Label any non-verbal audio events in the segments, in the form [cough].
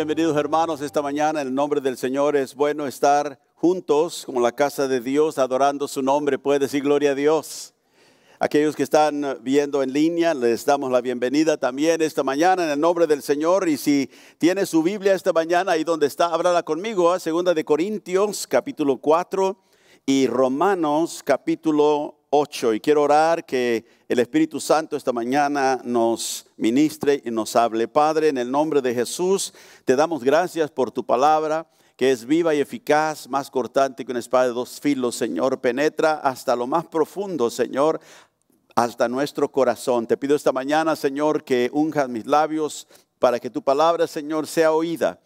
bienvenidos hermanos esta mañana. En el nombre del Señor es bueno estar juntos como la casa de Dios, adorando su nombre. Puede decir gloria a Dios. Aquellos que están viendo en línea, les damos la bienvenida también esta mañana en el nombre del Señor. Y si tiene su Biblia esta mañana, ahí donde está, háblala conmigo a ¿ah? Segunda de Corintios capítulo 4 y Romanos capítulo y quiero orar que el Espíritu Santo esta mañana nos ministre y nos hable. Padre, en el nombre de Jesús, te damos gracias por tu palabra que es viva y eficaz, más cortante que una espada de dos filos, Señor. Penetra hasta lo más profundo, Señor, hasta nuestro corazón. Te pido esta mañana, Señor, que unjas mis labios para que tu palabra, Señor, sea oída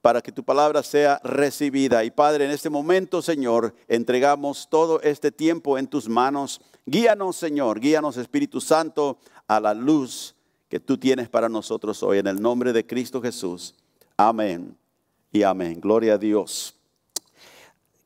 para que tu palabra sea recibida. Y Padre, en este momento, Señor, entregamos todo este tiempo en tus manos. Guíanos, Señor, guíanos, Espíritu Santo, a la luz que tú tienes para nosotros hoy. En el nombre de Cristo Jesús. Amén y amén. Gloria a Dios.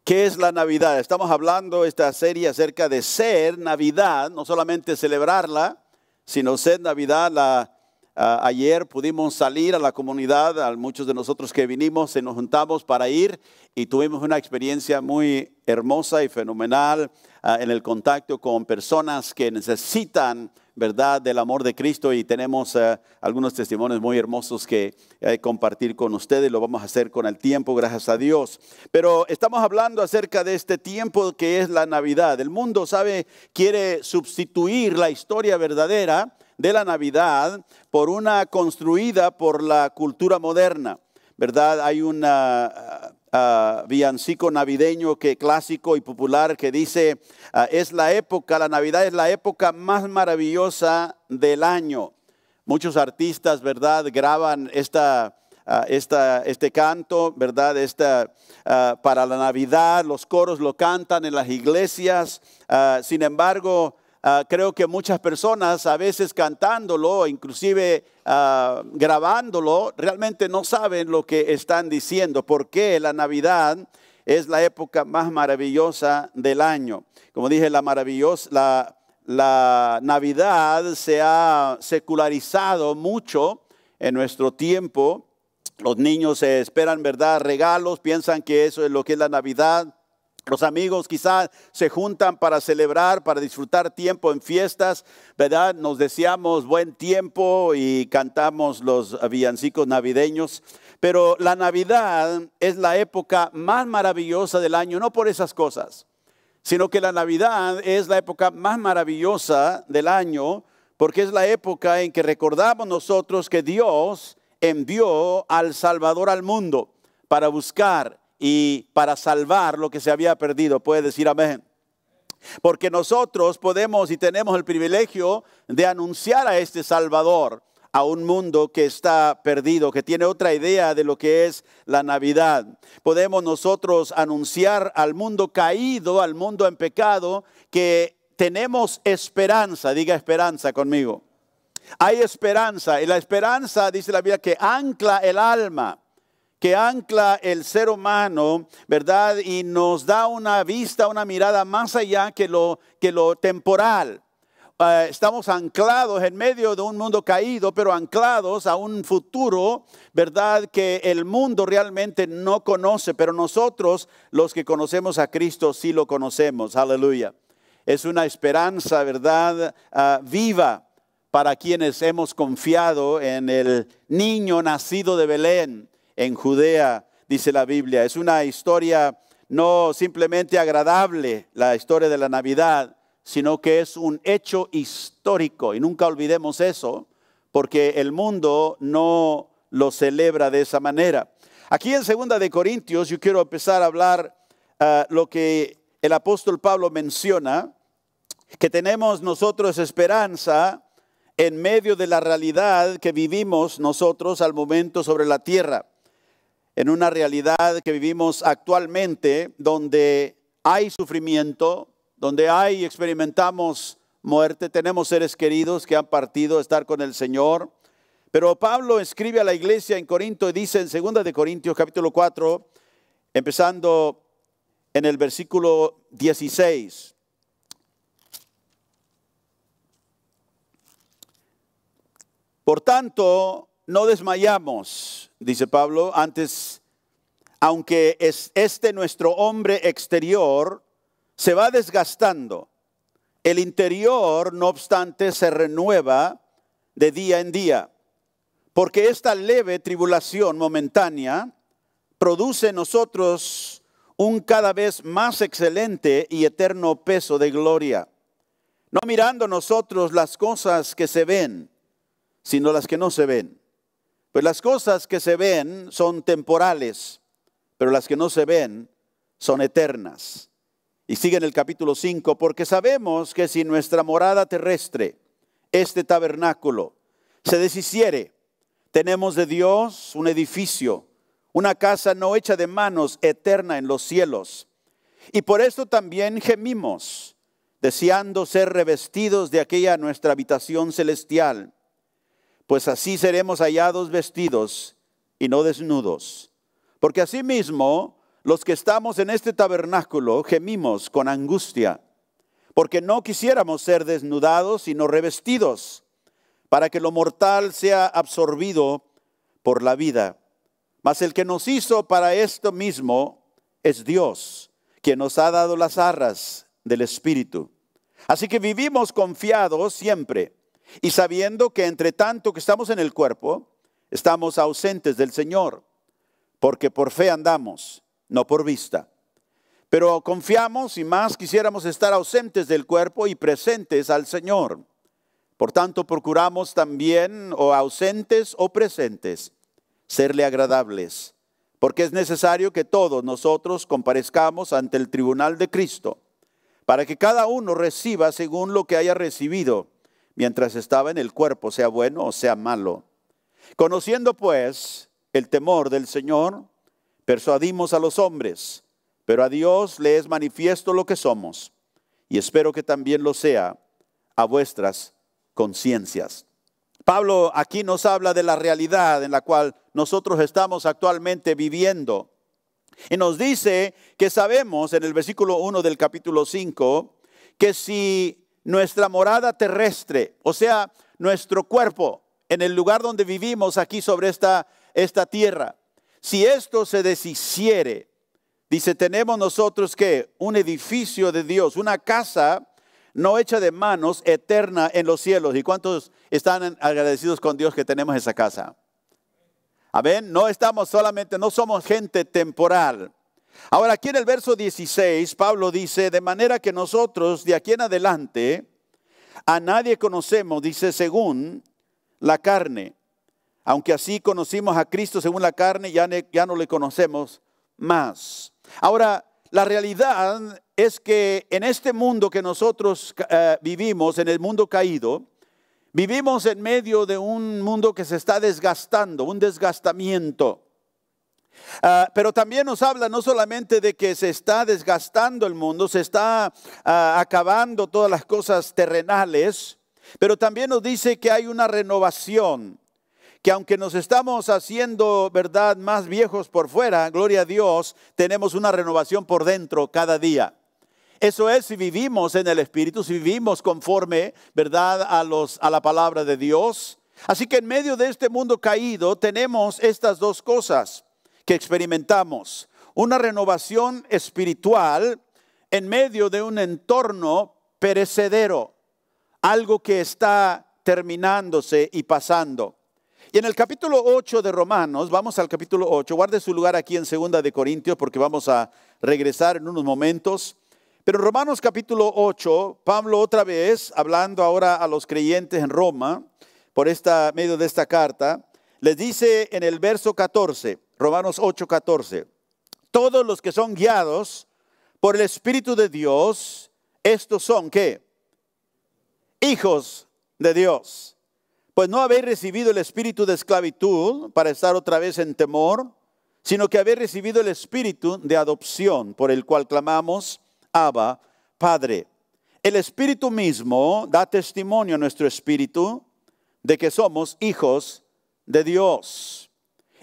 ¿Qué es la Navidad? Estamos hablando esta serie acerca de ser Navidad, no solamente celebrarla, sino ser Navidad, la Ah, ayer pudimos salir a la comunidad, a muchos de nosotros que vinimos, se nos juntamos para ir y tuvimos una experiencia muy hermosa y fenomenal ah, en el contacto con personas que necesitan, ¿verdad?, del amor de Cristo y tenemos ah, algunos testimonios muy hermosos que compartir con ustedes. Lo vamos a hacer con el tiempo, gracias a Dios. Pero estamos hablando acerca de este tiempo que es la Navidad. El mundo, ¿sabe?, quiere sustituir la historia verdadera de la Navidad por una construida por la cultura moderna, ¿verdad? Hay un ah, ah, ah, villancico navideño que clásico y popular que dice, es la época, la Navidad es la época más maravillosa del año. Muchos artistas, ¿verdad?, graban esta, este canto, ¿verdad? Esta, para la Navidad, los coros lo cantan en las iglesias. sin embargo, Ah, creo que muchas personas a veces cantándolo, inclusive ah, grabándolo, realmente no saben lo que están diciendo, porque la Navidad es la época más maravillosa del año. Como dije, la, maravillosa, la, Navidad se ha secularizado mucho en nuestro tiempo. Los niños esperan, ¿verdad?, regalos, piensan que eso es lo que es la Navidad los amigos quizás se juntan para celebrar, para disfrutar tiempo en fiestas, ¿verdad? Nos deseamos buen tiempo y cantamos los villancicos navideños. Pero la Navidad es la época más maravillosa del año, no por esas cosas, sino que la Navidad es la época más maravillosa del año porque es la época en que recordamos nosotros que Dios envió al Salvador al mundo para buscar y para salvar lo que se había perdido. Puede decir amén. Porque nosotros podemos y tenemos el privilegio de anunciar a este Salvador a un mundo que está perdido, que tiene otra idea de lo que es la Navidad. Podemos nosotros anunciar al mundo caído, al mundo en pecado, que tenemos esperanza, diga esperanza conmigo. Hay esperanza y la esperanza, dice la Biblia, que ancla el alma que ancla el ser humano, ¿verdad? Y nos da una vista, una mirada más allá que lo, temporal. Eh, estamos anclados en medio de un mundo caído, pero anclados a un futuro, ¿verdad? Que el mundo realmente no conoce, pero nosotros, los que conocemos a Cristo, sí lo conocemos. Aleluya. Es una esperanza, ¿verdad? Ah, viva para quienes hemos confiado en el niño nacido de Belén en Judea, dice la Biblia. Es una historia no simplemente agradable, la historia de la Navidad, sino que es un hecho histórico. Y nunca olvidemos eso, porque el mundo no lo celebra de esa manera. Aquí en Segunda de Corintios yo quiero empezar a hablar ah, lo que el apóstol Pablo menciona, que tenemos nosotros esperanza en medio de la realidad que vivimos nosotros al momento sobre la tierra en una realidad que vivimos actualmente donde hay sufrimiento, donde hay y experimentamos muerte, tenemos seres queridos que han partido a estar con el Señor. Pero Pablo escribe a la iglesia en Corinto y dice en 2 de Corintios capítulo 4, empezando en el versículo 16. Por tanto, no desmayamos dice Pablo, antes, aunque es este nuestro hombre exterior se va desgastando, el interior, no obstante, se renueva de día en día, porque esta leve tribulación momentánea produce en nosotros un cada vez más excelente y eterno peso de gloria, no mirando nosotros las cosas que se ven, sino las que no se ven pues las cosas que se ven son temporales, pero las que no se ven son eternas. Y sigue en el capítulo 5, porque sabemos que si nuestra morada terrestre, este tabernáculo, se deshiciere, tenemos de Dios un edificio, una casa no hecha de manos, eterna en los cielos. Y por esto también gemimos, deseando ser revestidos de aquella nuestra habitación celestial pues así seremos hallados vestidos y no desnudos. Porque asimismo, los que estamos en este tabernáculo gemimos con angustia, porque no quisiéramos ser desnudados, sino revestidos, para que lo mortal sea absorbido por la vida. Mas el que nos hizo para esto mismo es Dios, quien nos ha dado las arras del Espíritu. Así que vivimos confiados siempre y sabiendo que entre tanto que estamos en el cuerpo, estamos ausentes del Señor, porque por fe andamos, no por vista. Pero confiamos y más quisiéramos estar ausentes del cuerpo y presentes al Señor. Por tanto, procuramos también, o ausentes o presentes, serle agradables, porque es necesario que todos nosotros comparezcamos ante el tribunal de Cristo, para que cada uno reciba según lo que haya recibido mientras estaba en el cuerpo, sea bueno o sea malo. Conociendo pues el temor del Señor, persuadimos a los hombres, pero a Dios le es manifiesto lo que somos, y espero que también lo sea a vuestras conciencias. Pablo aquí nos habla de la realidad en la cual nosotros estamos actualmente viviendo. Y nos dice que sabemos en el versículo 1 del capítulo 5 que si nuestra morada terrestre, o sea, nuestro cuerpo, en el lugar donde vivimos aquí sobre esta, esta tierra. Si esto se deshiciere, dice, tenemos nosotros que un edificio de Dios, una casa no hecha de manos, eterna en los cielos. ¿Y cuántos están agradecidos con Dios que tenemos esa casa? Amén. No estamos solamente, no somos gente temporal. Ahora aquí en el verso 16, Pablo dice, de manera que nosotros de aquí en adelante a nadie conocemos, dice, según la carne. Aunque así conocimos a Cristo según la carne, ya, ya no le conocemos más. Ahora, la realidad es que en este mundo que nosotros eh, vivimos, en el mundo caído, vivimos en medio de un mundo que se está desgastando, un desgastamiento. Ah, pero también nos habla no solamente de que se está desgastando el mundo, se está ah, acabando todas las cosas terrenales, pero también nos dice que hay una renovación, que aunque nos estamos haciendo, ¿verdad?, más viejos por fuera, gloria a Dios, tenemos una renovación por dentro cada día. Eso es si vivimos en el Espíritu, si vivimos conforme, ¿verdad?, a, los, a la palabra de Dios. Así que en medio de este mundo caído tenemos estas dos cosas que experimentamos, una renovación espiritual en medio de un entorno perecedero, algo que está terminándose y pasando. Y en el capítulo 8 de Romanos, vamos al capítulo 8, guarde su lugar aquí en Segunda de Corintios porque vamos a regresar en unos momentos. Pero en Romanos capítulo 8, Pablo otra vez, hablando ahora a los creyentes en Roma, por esta, medio de esta carta, les dice en el verso 14, Romanos 8:14. Todos los que son guiados por el Espíritu de Dios, estos son qué? Hijos de Dios. Pues no habéis recibido el espíritu de esclavitud para estar otra vez en temor, sino que habéis recibido el espíritu de adopción por el cual clamamos, Abba, Padre. El espíritu mismo da testimonio a nuestro espíritu de que somos hijos de Dios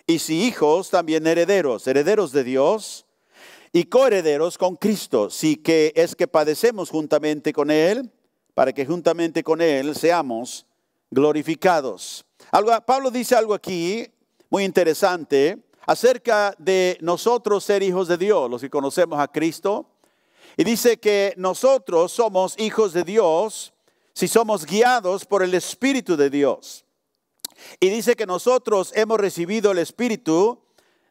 y si hijos, también herederos, herederos de Dios y coherederos con Cristo, si que es que padecemos juntamente con Él, para que juntamente con Él seamos glorificados. Pablo dice algo aquí muy interesante acerca de nosotros ser hijos de Dios, los que conocemos a Cristo, y dice que nosotros somos hijos de Dios si somos guiados por el Espíritu de Dios. Y dice que nosotros hemos recibido el espíritu,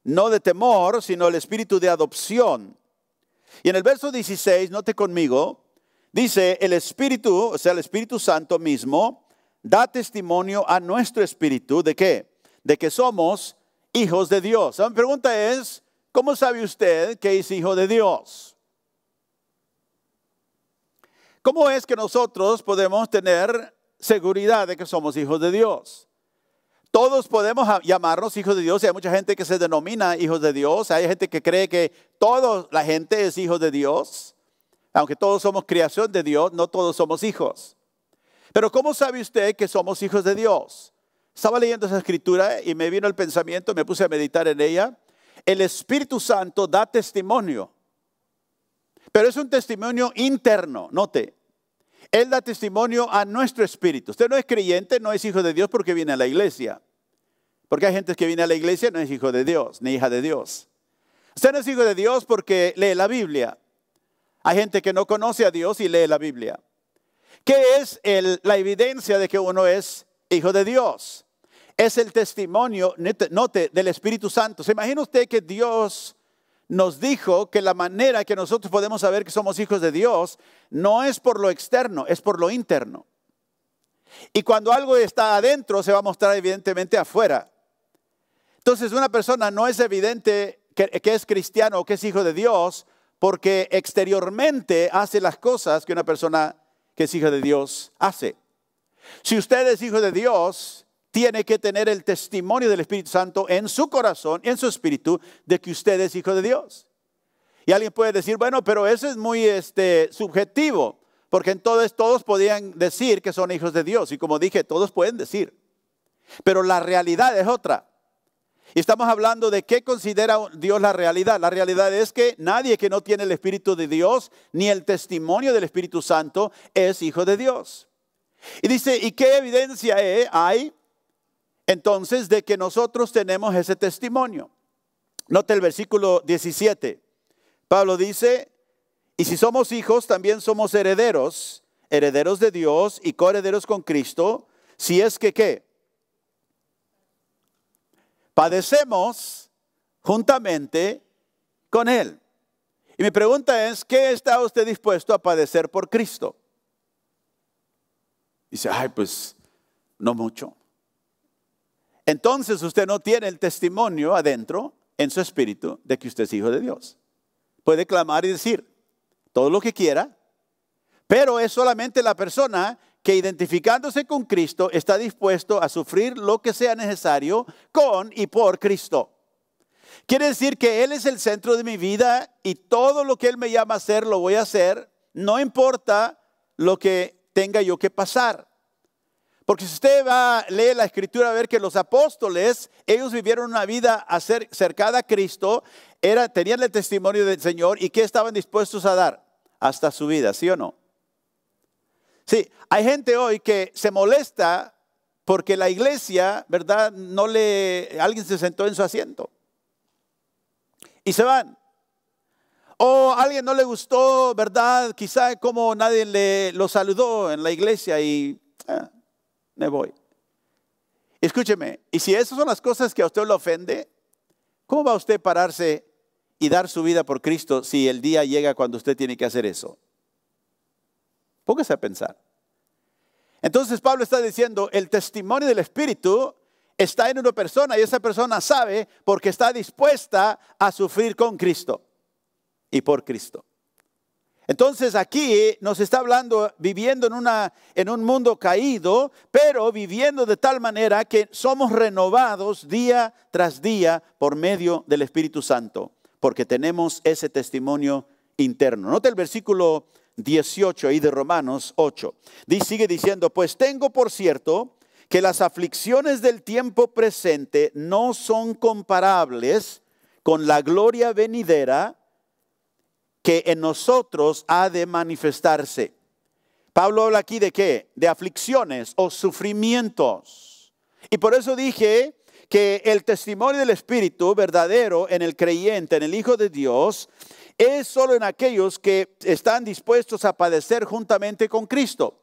no de temor, sino el espíritu de adopción. Y en el verso 16, note conmigo, dice, el espíritu, o sea, el Espíritu Santo mismo, da testimonio a nuestro espíritu de qué? De que somos hijos de Dios. La pregunta es, ¿cómo sabe usted que es hijo de Dios? ¿Cómo es que nosotros podemos tener seguridad de que somos hijos de Dios? Todos podemos llamarnos hijos de Dios y hay mucha gente que se denomina hijos de Dios. Hay gente que cree que toda la gente es hijos de Dios. Aunque todos somos creación de Dios, no todos somos hijos. Pero ¿cómo sabe usted que somos hijos de Dios? Estaba leyendo esa escritura y me vino el pensamiento, me puse a meditar en ella. El Espíritu Santo da testimonio, pero es un testimonio interno, note. Él da testimonio a nuestro espíritu. Usted no es creyente, no es hijo de Dios porque viene a la iglesia. Porque hay gente que viene a la iglesia no es hijo de Dios, ni hija de Dios. Usted no es hijo de Dios porque lee la Biblia. Hay gente que no conoce a Dios y lee la Biblia. ¿Qué es la evidencia de que uno es hijo de Dios? Es el testimonio, note, del Espíritu Santo. ¿Se imagina usted que Dios nos dijo que la manera que nosotros podemos saber que somos hijos de Dios no es por lo externo, es por lo interno. Y cuando algo está adentro, se va a mostrar evidentemente afuera. Entonces, una persona no es evidente que, es cristiano o que es hijo de Dios porque exteriormente hace las cosas que una persona que es hijo de Dios hace. Si usted es hijo de Dios, tiene que tener el testimonio del Espíritu Santo en su corazón, en su espíritu, de que usted es hijo de Dios. Y alguien puede decir, bueno, pero eso es muy este, subjetivo, porque entonces todos podían decir que son hijos de Dios. Y como dije, todos pueden decir. Pero la realidad es otra. Y estamos hablando de qué considera Dios la realidad. La realidad es que nadie que no tiene el Espíritu de Dios ni el testimonio del Espíritu Santo es hijo de Dios. Y dice, ¿y qué evidencia eh, hay entonces de que nosotros tenemos ese testimonio. Note el versículo 17. Pablo dice, y si somos hijos, también somos herederos, herederos de Dios y coherederos con Cristo, si es que qué? Padecemos juntamente con Él. Y mi pregunta es, ¿qué está usted dispuesto a padecer por Cristo? Dice, ay, pues no mucho entonces usted no tiene el testimonio adentro en su espíritu de que usted es hijo de Dios. Puede clamar y decir todo lo que quiera, pero es solamente la persona que identificándose con Cristo está dispuesto a sufrir lo que sea necesario con y por Cristo. Quiere decir que Él es el centro de mi vida y todo lo que Él me llama a hacer lo voy a hacer, no importa lo que tenga yo que pasar. Porque si usted va a leer la escritura a ver que los apóstoles, ellos vivieron una vida cercada a Cristo, era, tenían el testimonio del Señor y qué estaban dispuestos a dar hasta su vida, ¿sí o no? Sí, hay gente hoy que se molesta porque la iglesia, ¿verdad? No le, alguien se sentó en su asiento y se van. O alguien no le gustó, ¿verdad? Quizá como nadie le, lo saludó en la iglesia y ah, me voy. Escúcheme, y si esas son las cosas que a usted le ofende, ¿cómo va usted a pararse y dar su vida por Cristo si el día llega cuando usted tiene que hacer eso? Póngase a pensar. Entonces Pablo está diciendo, el testimonio del Espíritu está en una persona y esa persona sabe porque está dispuesta a sufrir con Cristo y por Cristo. Entonces aquí nos está hablando viviendo en, en un mundo caído, pero viviendo de tal manera que somos renovados día tras día por medio del Espíritu Santo, porque tenemos ese testimonio interno. Nota el versículo 18 ahí de Romanos 8. sigue diciendo, pues tengo por cierto que las aflicciones del tiempo presente no son comparables con la gloria venidera que en nosotros ha de manifestarse. Pablo habla aquí de qué? De aflicciones o sufrimientos. Y por eso dije que el testimonio del Espíritu verdadero en el creyente, en el Hijo de Dios, es solo en aquellos que están dispuestos a padecer juntamente con Cristo.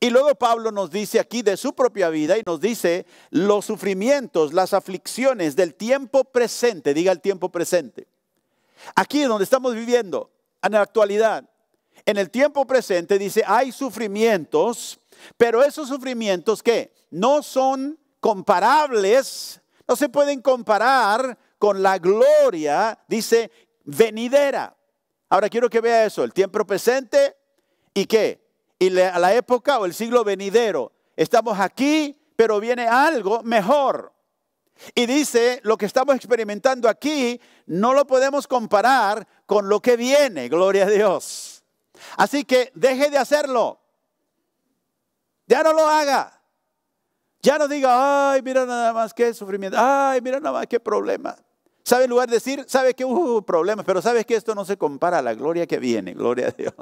Y luego Pablo nos dice aquí de su propia vida y nos dice los sufrimientos, las aflicciones del tiempo presente, diga el tiempo presente, Aquí donde estamos viviendo, en la actualidad, en el tiempo presente, dice, hay sufrimientos, pero esos sufrimientos que no son comparables, no se pueden comparar con la gloria, dice, venidera. Ahora quiero que vea eso, el tiempo presente y qué, y la época o el siglo venidero. Estamos aquí, pero viene algo mejor. Y dice, lo que estamos experimentando aquí no lo podemos comparar con lo que viene, gloria a Dios. Así que deje de hacerlo. Ya no lo haga. Ya no diga, ay, mira nada más qué sufrimiento. Ay, mira nada más qué problema. ¿Sabe en lugar de decir, sabe que hubo uh, problemas, pero sabes que esto no se compara a la gloria que viene, gloria a Dios.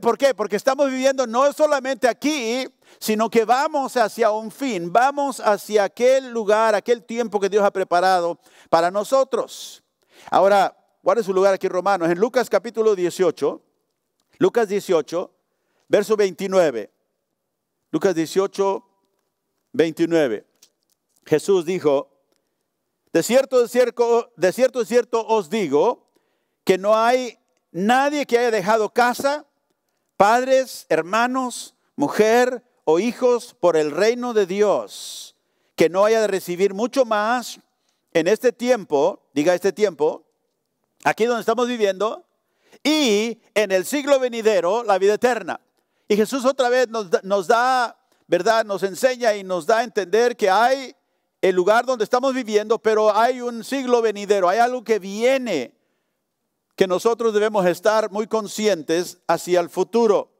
por qué? Porque estamos viviendo no solamente aquí, sino que vamos hacia un fin, vamos hacia aquel lugar, aquel tiempo que Dios ha preparado para nosotros. Ahora, ¿cuál es su lugar aquí, Romanos? En Lucas capítulo 18, Lucas 18, verso 29. Lucas 18, 29. Jesús dijo, de cierto, de cierto, de cierto, de cierto os digo que no hay nadie que haya dejado casa, padres, hermanos, mujer o hijos por el reino de Dios, que no haya de recibir mucho más en este tiempo, diga este tiempo, aquí donde estamos viviendo, y en el siglo venidero la vida eterna. Y Jesús otra vez nos, nos da, ¿verdad? Nos enseña y nos da a entender que hay el lugar donde estamos viviendo, pero hay un siglo venidero, hay algo que viene que nosotros debemos estar muy conscientes hacia el futuro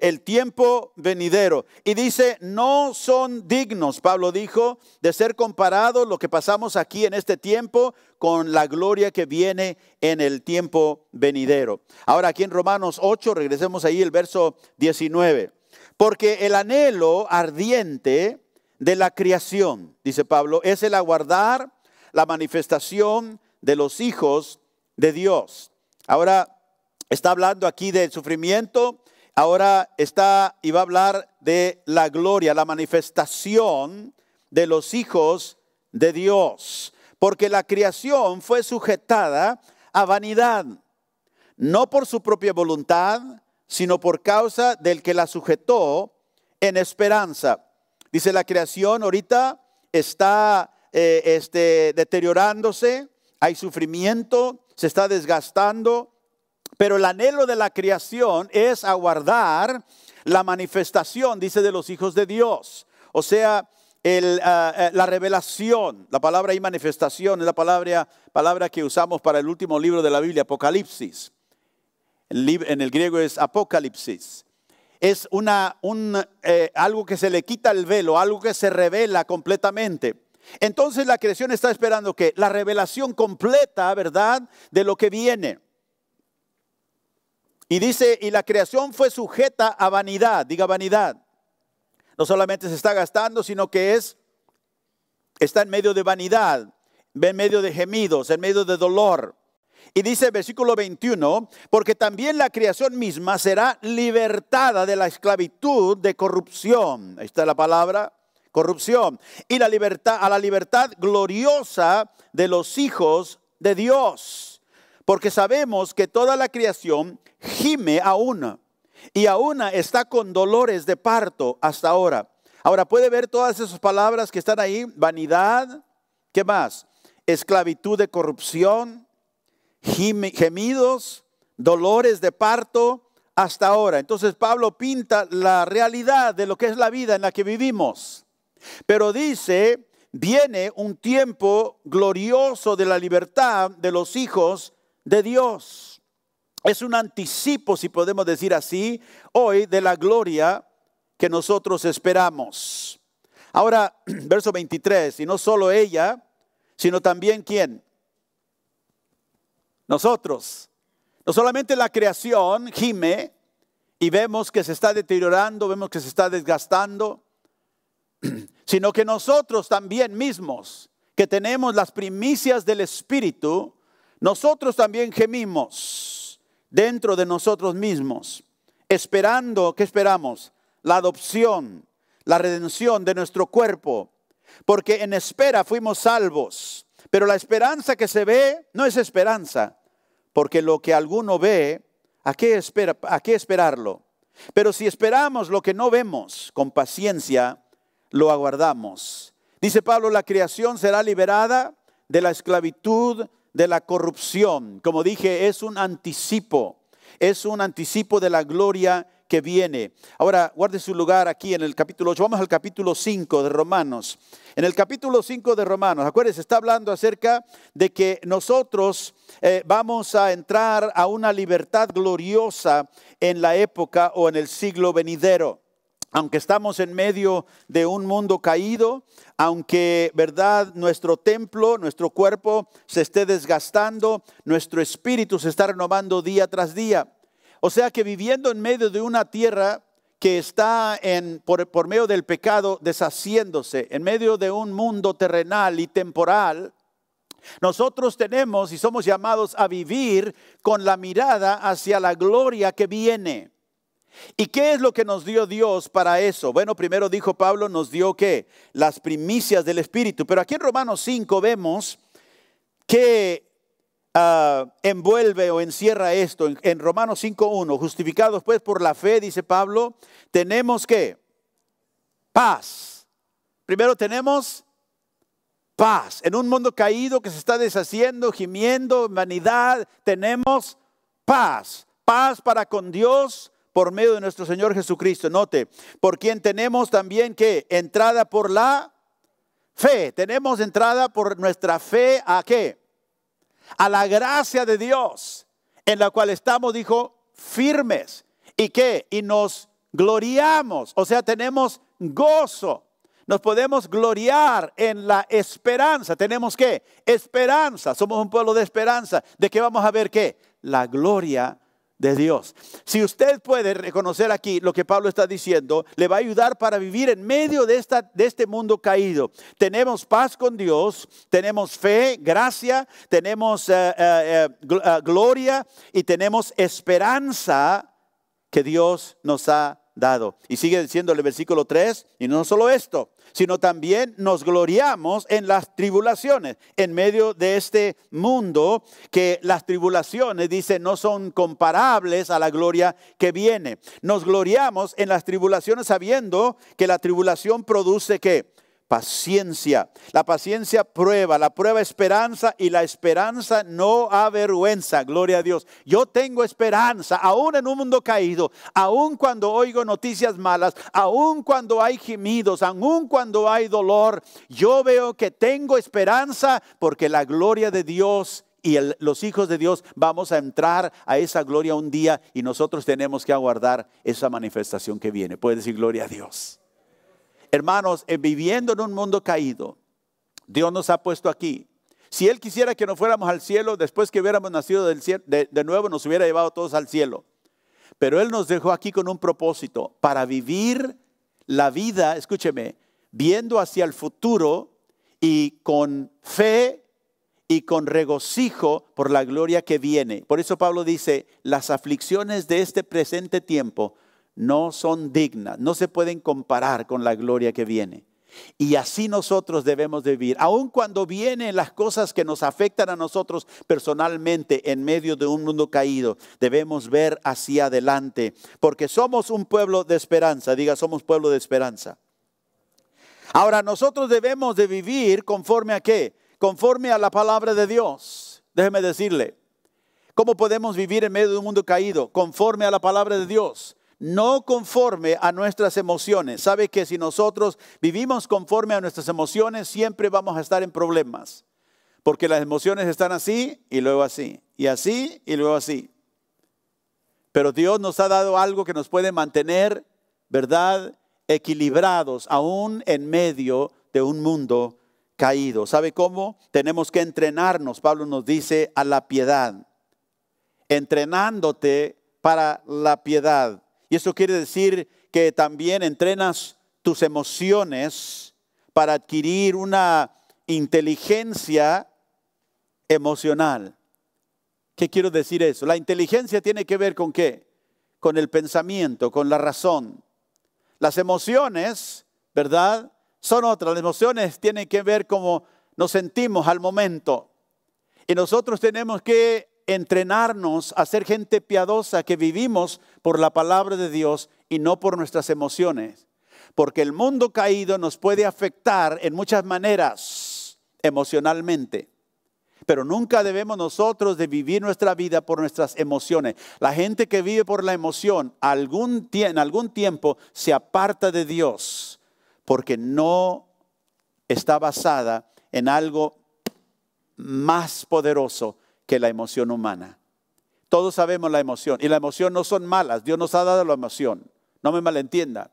el tiempo venidero. Y dice, no son dignos, Pablo dijo, de ser comparado lo que pasamos aquí en este tiempo con la gloria que viene en el tiempo venidero. Ahora aquí en Romanos 8, regresemos ahí el verso 19. Porque el anhelo ardiente de la creación, dice Pablo, es el aguardar la manifestación de los hijos de Dios. Ahora está hablando aquí del sufrimiento ahora está y va a hablar de la gloria, la manifestación de los hijos de Dios. Porque la creación fue sujetada a vanidad, no por su propia voluntad, sino por causa del que la sujetó en esperanza. Dice la creación ahorita está eh, este, deteriorándose, hay sufrimiento, se está desgastando, pero el anhelo de la creación es aguardar la manifestación, dice, de los hijos de Dios. O sea, ah, eh, la revelación, la palabra y manifestación es la palabra, palabra que usamos para el último libro de la Biblia, Apocalipsis. En el griego es Apocalipsis. Es una, un, eh, algo que se le quita el velo, algo que se revela completamente. Entonces la creación está esperando que la revelación completa, ¿verdad?, de lo que viene. Y dice, y la creación fue sujeta a vanidad, diga vanidad. No solamente se está gastando, sino que es, está en medio de vanidad, en medio de gemidos, en medio de dolor. Y dice el versículo 21, porque también la creación misma será libertada de la esclavitud de corrupción. Ahí está la palabra, corrupción. Y la libertad, a la libertad gloriosa de los hijos de Dios porque sabemos que toda la creación gime a una y a una está con dolores de parto hasta ahora. Ahora puede ver todas esas palabras que están ahí, vanidad, ¿qué más? Esclavitud de corrupción, gemidos, dolores de parto hasta ahora. Entonces Pablo pinta la realidad de lo que es la vida en la que vivimos. Pero dice, viene un tiempo glorioso de la libertad de los hijos de Dios. Es un anticipo, si podemos decir así, hoy de la gloria que nosotros esperamos. Ahora, [clears throat] verso 23, y no solo ella, sino también quién? Nosotros. No solamente la creación gime y vemos que se está deteriorando, vemos que se está desgastando, [clears throat] sino que nosotros también mismos, que tenemos las primicias del Espíritu, nosotros también gemimos dentro de nosotros mismos, esperando, ¿qué esperamos? La adopción, la redención de nuestro cuerpo, porque en espera fuimos salvos. Pero la esperanza que se ve no es esperanza, porque lo que alguno ve, ¿a qué, espera, a qué esperarlo? Pero si esperamos lo que no vemos, con paciencia lo aguardamos. Dice Pablo, la creación será liberada de la esclavitud de la corrupción. Como dije, es un anticipo, es un anticipo de la gloria que viene. Ahora, guarde su lugar aquí en el capítulo 8. Vamos al capítulo 5 de Romanos. En el capítulo 5 de Romanos, acuérdense, está hablando acerca de que nosotros eh, vamos a entrar a una libertad gloriosa en la época o en el siglo venidero aunque estamos en medio de un mundo caído, aunque, ¿verdad?, nuestro templo, nuestro cuerpo se esté desgastando, nuestro espíritu se está renovando día tras día. O sea que viviendo en medio de una tierra que está en, por, por medio del pecado deshaciéndose, en medio de un mundo terrenal y temporal, nosotros tenemos y somos llamados a vivir con la mirada hacia la gloria que viene. ¿Y qué es lo que nos dio Dios para eso? Bueno, primero dijo Pablo, nos dio qué? Las primicias del Espíritu. Pero aquí en Romanos 5 vemos que ah, envuelve o encierra esto. En, Romanos 5, 5.1, justificados pues por la fe, dice Pablo, tenemos que paz. Primero tenemos paz. En un mundo caído que se está deshaciendo, gimiendo, vanidad, tenemos paz. Paz para con Dios por medio de nuestro Señor Jesucristo. Note, por quien tenemos también que entrada por la fe. Tenemos entrada por nuestra fe a qué? A la gracia de Dios, en la cual estamos, dijo, firmes. ¿Y qué? Y nos gloriamos, o sea, tenemos gozo. Nos podemos gloriar en la esperanza. ¿Tenemos qué? Esperanza. Somos un pueblo de esperanza. ¿De qué vamos a ver qué? La gloria de Dios. Si usted puede reconocer aquí lo que Pablo está diciendo, le va a ayudar para vivir en medio de, esta, de este mundo caído. Tenemos paz con Dios, tenemos fe, gracia, tenemos eh, eh, eh, gloria y tenemos esperanza que Dios nos ha dado. Y sigue diciendo el versículo 3, y no solo esto, sino también nos gloriamos en las tribulaciones, en medio de este mundo, que las tribulaciones, dice, no son comparables a la gloria que viene. Nos gloriamos en las tribulaciones sabiendo que la tribulación produce que paciencia. La paciencia prueba, la prueba esperanza y la esperanza no avergüenza, gloria a Dios. Yo tengo esperanza, aún en un mundo caído, aún cuando oigo noticias malas, aún cuando hay gemidos, aún cuando hay dolor, yo veo que tengo esperanza porque la gloria de Dios y los hijos de Dios vamos a entrar a esa gloria un día y nosotros tenemos que aguardar esa manifestación que viene. Puede decir gloria a Dios hermanos, eh, viviendo en un mundo caído, Dios nos ha puesto aquí. Si Él quisiera que nos fuéramos al cielo, después que hubiéramos nacido de, de nuevo nos hubiera llevado todos al cielo. Pero Él nos dejó aquí con un propósito, para vivir la vida, escúcheme, viendo hacia el futuro y con fe y con regocijo por la gloria que viene. Por eso Pablo dice, las aflicciones de este presente tiempo no son dignas, no se pueden comparar con la gloria que viene. Y así nosotros debemos vivir. Aun cuando vienen las cosas que nos afectan a nosotros personalmente en medio de un mundo caído, debemos ver hacia adelante, porque somos un pueblo de esperanza. Diga, somos pueblo de esperanza. Ahora nosotros debemos de vivir conforme a qué? Conforme a la palabra de Dios. Déjeme decirle, ¿cómo podemos vivir en medio de un mundo caído? Conforme a la palabra de Dios no conforme a nuestras emociones. Sabe que si nosotros vivimos conforme a nuestras emociones, siempre vamos a estar en problemas. Porque las emociones están así y luego así, y así y luego así. Pero Dios nos ha dado algo que nos puede mantener, ¿verdad? Equilibrados, aún en medio de un mundo caído. ¿Sabe cómo? Tenemos que entrenarnos, Pablo nos dice, a la piedad. Entrenándote para la piedad. Y eso quiere decir que también entrenas tus emociones para adquirir una inteligencia emocional. ¿Qué quiero decir eso? La inteligencia tiene que ver con qué? Con el pensamiento, con la razón. Las emociones, ¿verdad? Son otras. Las emociones tienen que ver cómo nos sentimos al momento. Y nosotros tenemos que entrenarnos a ser gente piadosa que vivimos por la palabra de Dios y no por nuestras emociones. Porque el mundo caído nos puede afectar en muchas maneras emocionalmente. Pero nunca debemos nosotros de vivir nuestra vida por nuestras emociones. La gente que vive por la emoción algún en algún tiempo se aparta de Dios porque no está basada en algo más poderoso que la emoción humana. Todos sabemos la emoción y la emoción no son malas, Dios nos ha dado la emoción, no me malentienda.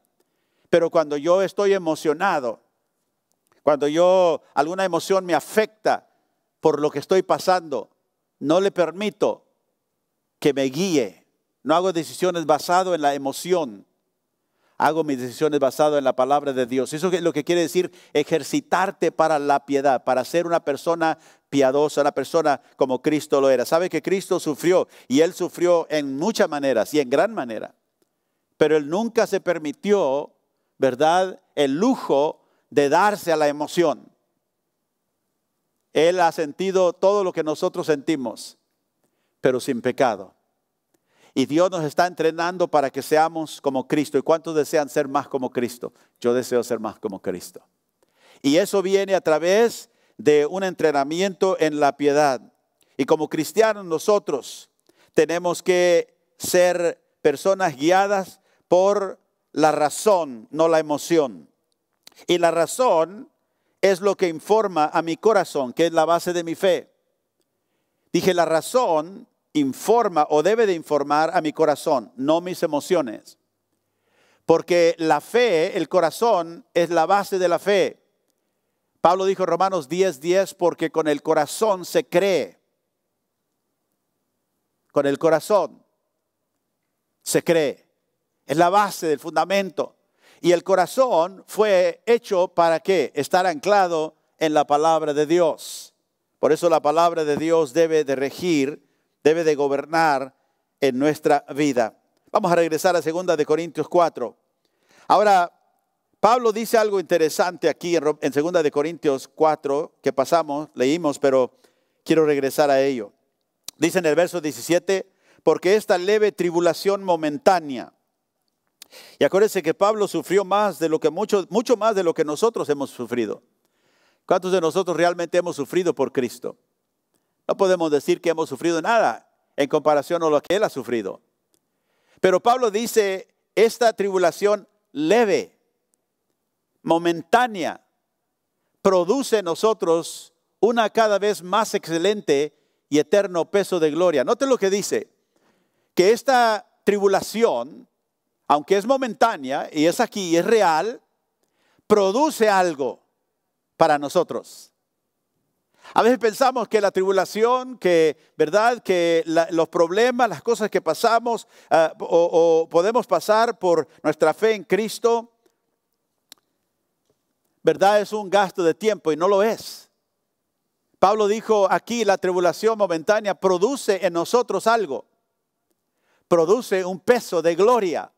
Pero cuando yo estoy emocionado, cuando yo alguna emoción me afecta por lo que estoy pasando, no le permito que me guíe. No hago decisiones basado en la emoción. Hago mis decisiones basadas en la palabra de Dios. Eso es lo que quiere decir ejercitarte para la piedad, para ser una persona piadosa, una persona como Cristo lo era. Sabe que Cristo sufrió y él sufrió en muchas maneras y en gran manera. Pero él nunca se permitió, ¿verdad?, el lujo de darse a la emoción. Él ha sentido todo lo que nosotros sentimos, pero sin pecado. Y Dios nos está entrenando para que seamos como Cristo. ¿Y cuántos desean ser más como Cristo? Yo deseo ser más como Cristo. Y eso viene a través de un entrenamiento en la piedad. Y como cristianos nosotros tenemos que ser personas guiadas por la razón, no la emoción. Y la razón es lo que informa a mi corazón, que es la base de mi fe. Dije, la razón informa o debe de informar a mi corazón, no mis emociones. Porque la fe, el corazón, es la base de la fe. Pablo dijo Romanos 10:10 10, porque con el corazón se cree. Con el corazón se cree. Es la base del fundamento. Y el corazón fue hecho para qué? Estar anclado en la palabra de Dios. Por eso la palabra de Dios debe de regir, debe de gobernar en nuestra vida. Vamos a regresar a 2 de Corintios 4. Ahora Pablo dice algo interesante aquí en 2 Corintios 4, que pasamos, leímos, pero quiero regresar a ello. Dice en el verso 17, porque esta leve tribulación momentánea, y acuérdense que Pablo sufrió más de lo que mucho, mucho más de lo que nosotros hemos sufrido. ¿Cuántos de nosotros realmente hemos sufrido por Cristo? No podemos decir que hemos sufrido nada en comparación a lo que él ha sufrido. Pero Pablo dice, esta tribulación leve, momentánea produce en nosotros una cada vez más excelente y eterno peso de gloria. Note lo que dice, que esta tribulación, aunque es momentánea y es aquí y es real, produce algo para nosotros. A veces pensamos que la tribulación, que verdad, que los problemas, las cosas que pasamos ah, o podemos pasar por nuestra fe en Cristo, ¿verdad? Es un gasto de tiempo y no lo es. Pablo dijo aquí, la tribulación momentánea produce en nosotros algo, produce un peso de gloria.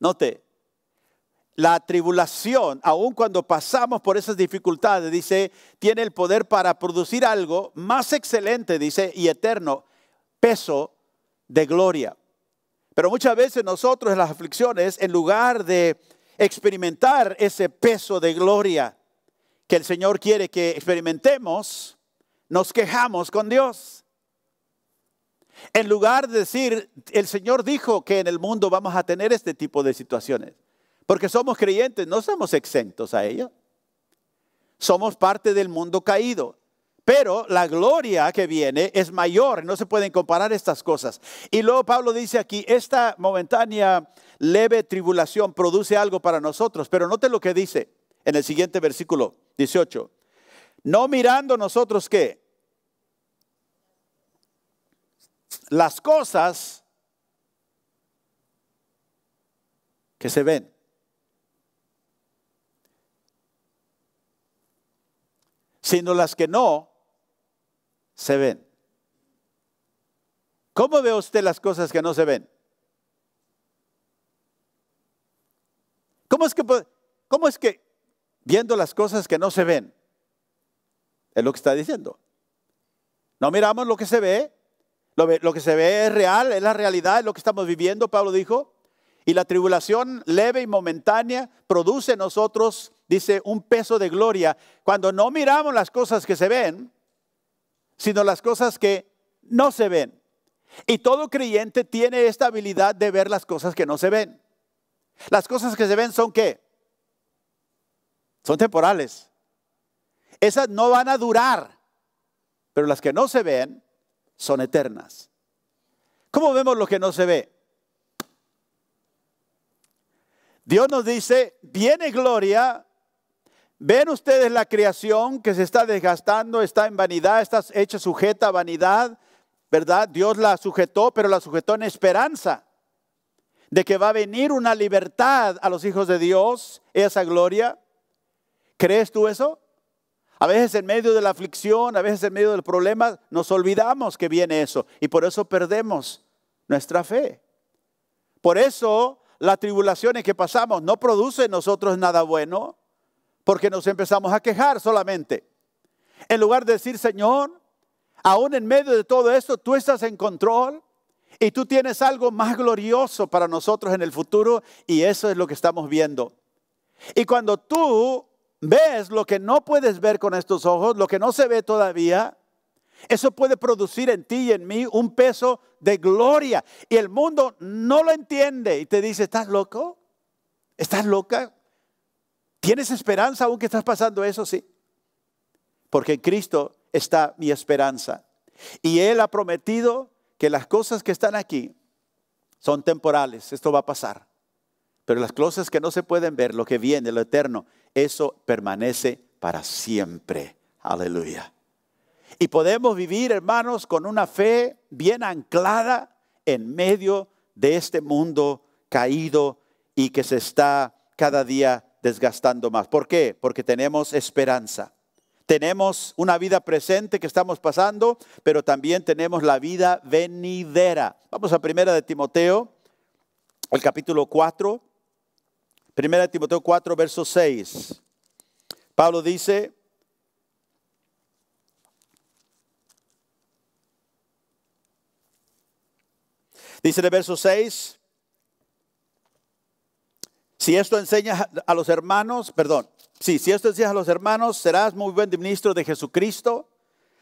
Note, la tribulación, aun cuando pasamos por esas dificultades, dice, tiene el poder para producir algo más excelente, dice, y eterno, peso de gloria. Pero muchas veces nosotros en las aflicciones, en lugar de experimentar ese peso de gloria que el Señor quiere que experimentemos, nos quejamos con Dios. En lugar de decir, el Señor dijo que en el mundo vamos a tener este tipo de situaciones, porque somos creyentes, no somos exentos a ello. Somos parte del mundo caído. Pero la gloria que viene es mayor, no se pueden comparar estas cosas. Y luego Pablo dice aquí, esta momentánea leve tribulación produce algo para nosotros, pero note lo que dice en el siguiente versículo 18. No mirando nosotros qué? Las cosas que se ven. sino las que no se ven. ¿Cómo ve usted las cosas que no se ven? ¿Cómo es que, cómo es que viendo las cosas que no se ven? Es lo que está diciendo. No miramos lo que se ve. Lo, lo que se ve es real, es la realidad, es lo que estamos viviendo, Pablo dijo. Y la tribulación leve y momentánea produce en nosotros, dice, un peso de gloria. Cuando no miramos las cosas que se ven, sino las cosas que no se ven. Y todo creyente tiene esta habilidad de ver las cosas que no se ven. Las cosas que se ven son qué? Son temporales. Esas no van a durar, pero las que no se ven son eternas. ¿Cómo vemos lo que no se ve? Dios nos dice, viene gloria ¿Ven ustedes la creación que se está desgastando, está en vanidad, está hecha sujeta a vanidad? ¿Verdad? Dios la sujetó, pero la sujetó en esperanza de que va a venir una libertad a los hijos de Dios, esa gloria. ¿Crees tú eso? A veces en medio de la aflicción, a veces en medio del problema, nos olvidamos que viene eso y por eso perdemos nuestra fe. Por eso las tribulaciones que pasamos no producen en nosotros nada bueno, porque nos empezamos a quejar solamente. En lugar de decir, Señor, aún en medio de todo esto, tú estás en control y tú tienes algo más glorioso para nosotros en el futuro y eso es lo que estamos viendo. Y cuando tú ves lo que no puedes ver con estos ojos, lo que no se ve todavía, eso puede producir en ti y en mí un peso de gloria. Y el mundo no lo entiende y te dice, ¿estás loco? ¿Estás loca? ¿Tienes esperanza aunque estás pasando eso? Sí. Porque en Cristo está mi esperanza. Y Él ha prometido que las cosas que están aquí son temporales, esto va a pasar. Pero las cosas que no se pueden ver, lo que viene, lo eterno, eso permanece para siempre. Aleluya. Y podemos vivir, hermanos, con una fe bien anclada en medio de este mundo caído y que se está cada día desgastando más. ¿Por qué? Porque tenemos esperanza. Tenemos una vida presente que estamos pasando, pero también tenemos la vida venidera. Vamos a Primera de Timoteo, el capítulo 4. Primera de Timoteo 4, verso 6. Pablo dice, dice el verso 6, si esto enseña a los hermanos, perdón, sí, si esto enseña a los hermanos, serás muy buen ministro de Jesucristo,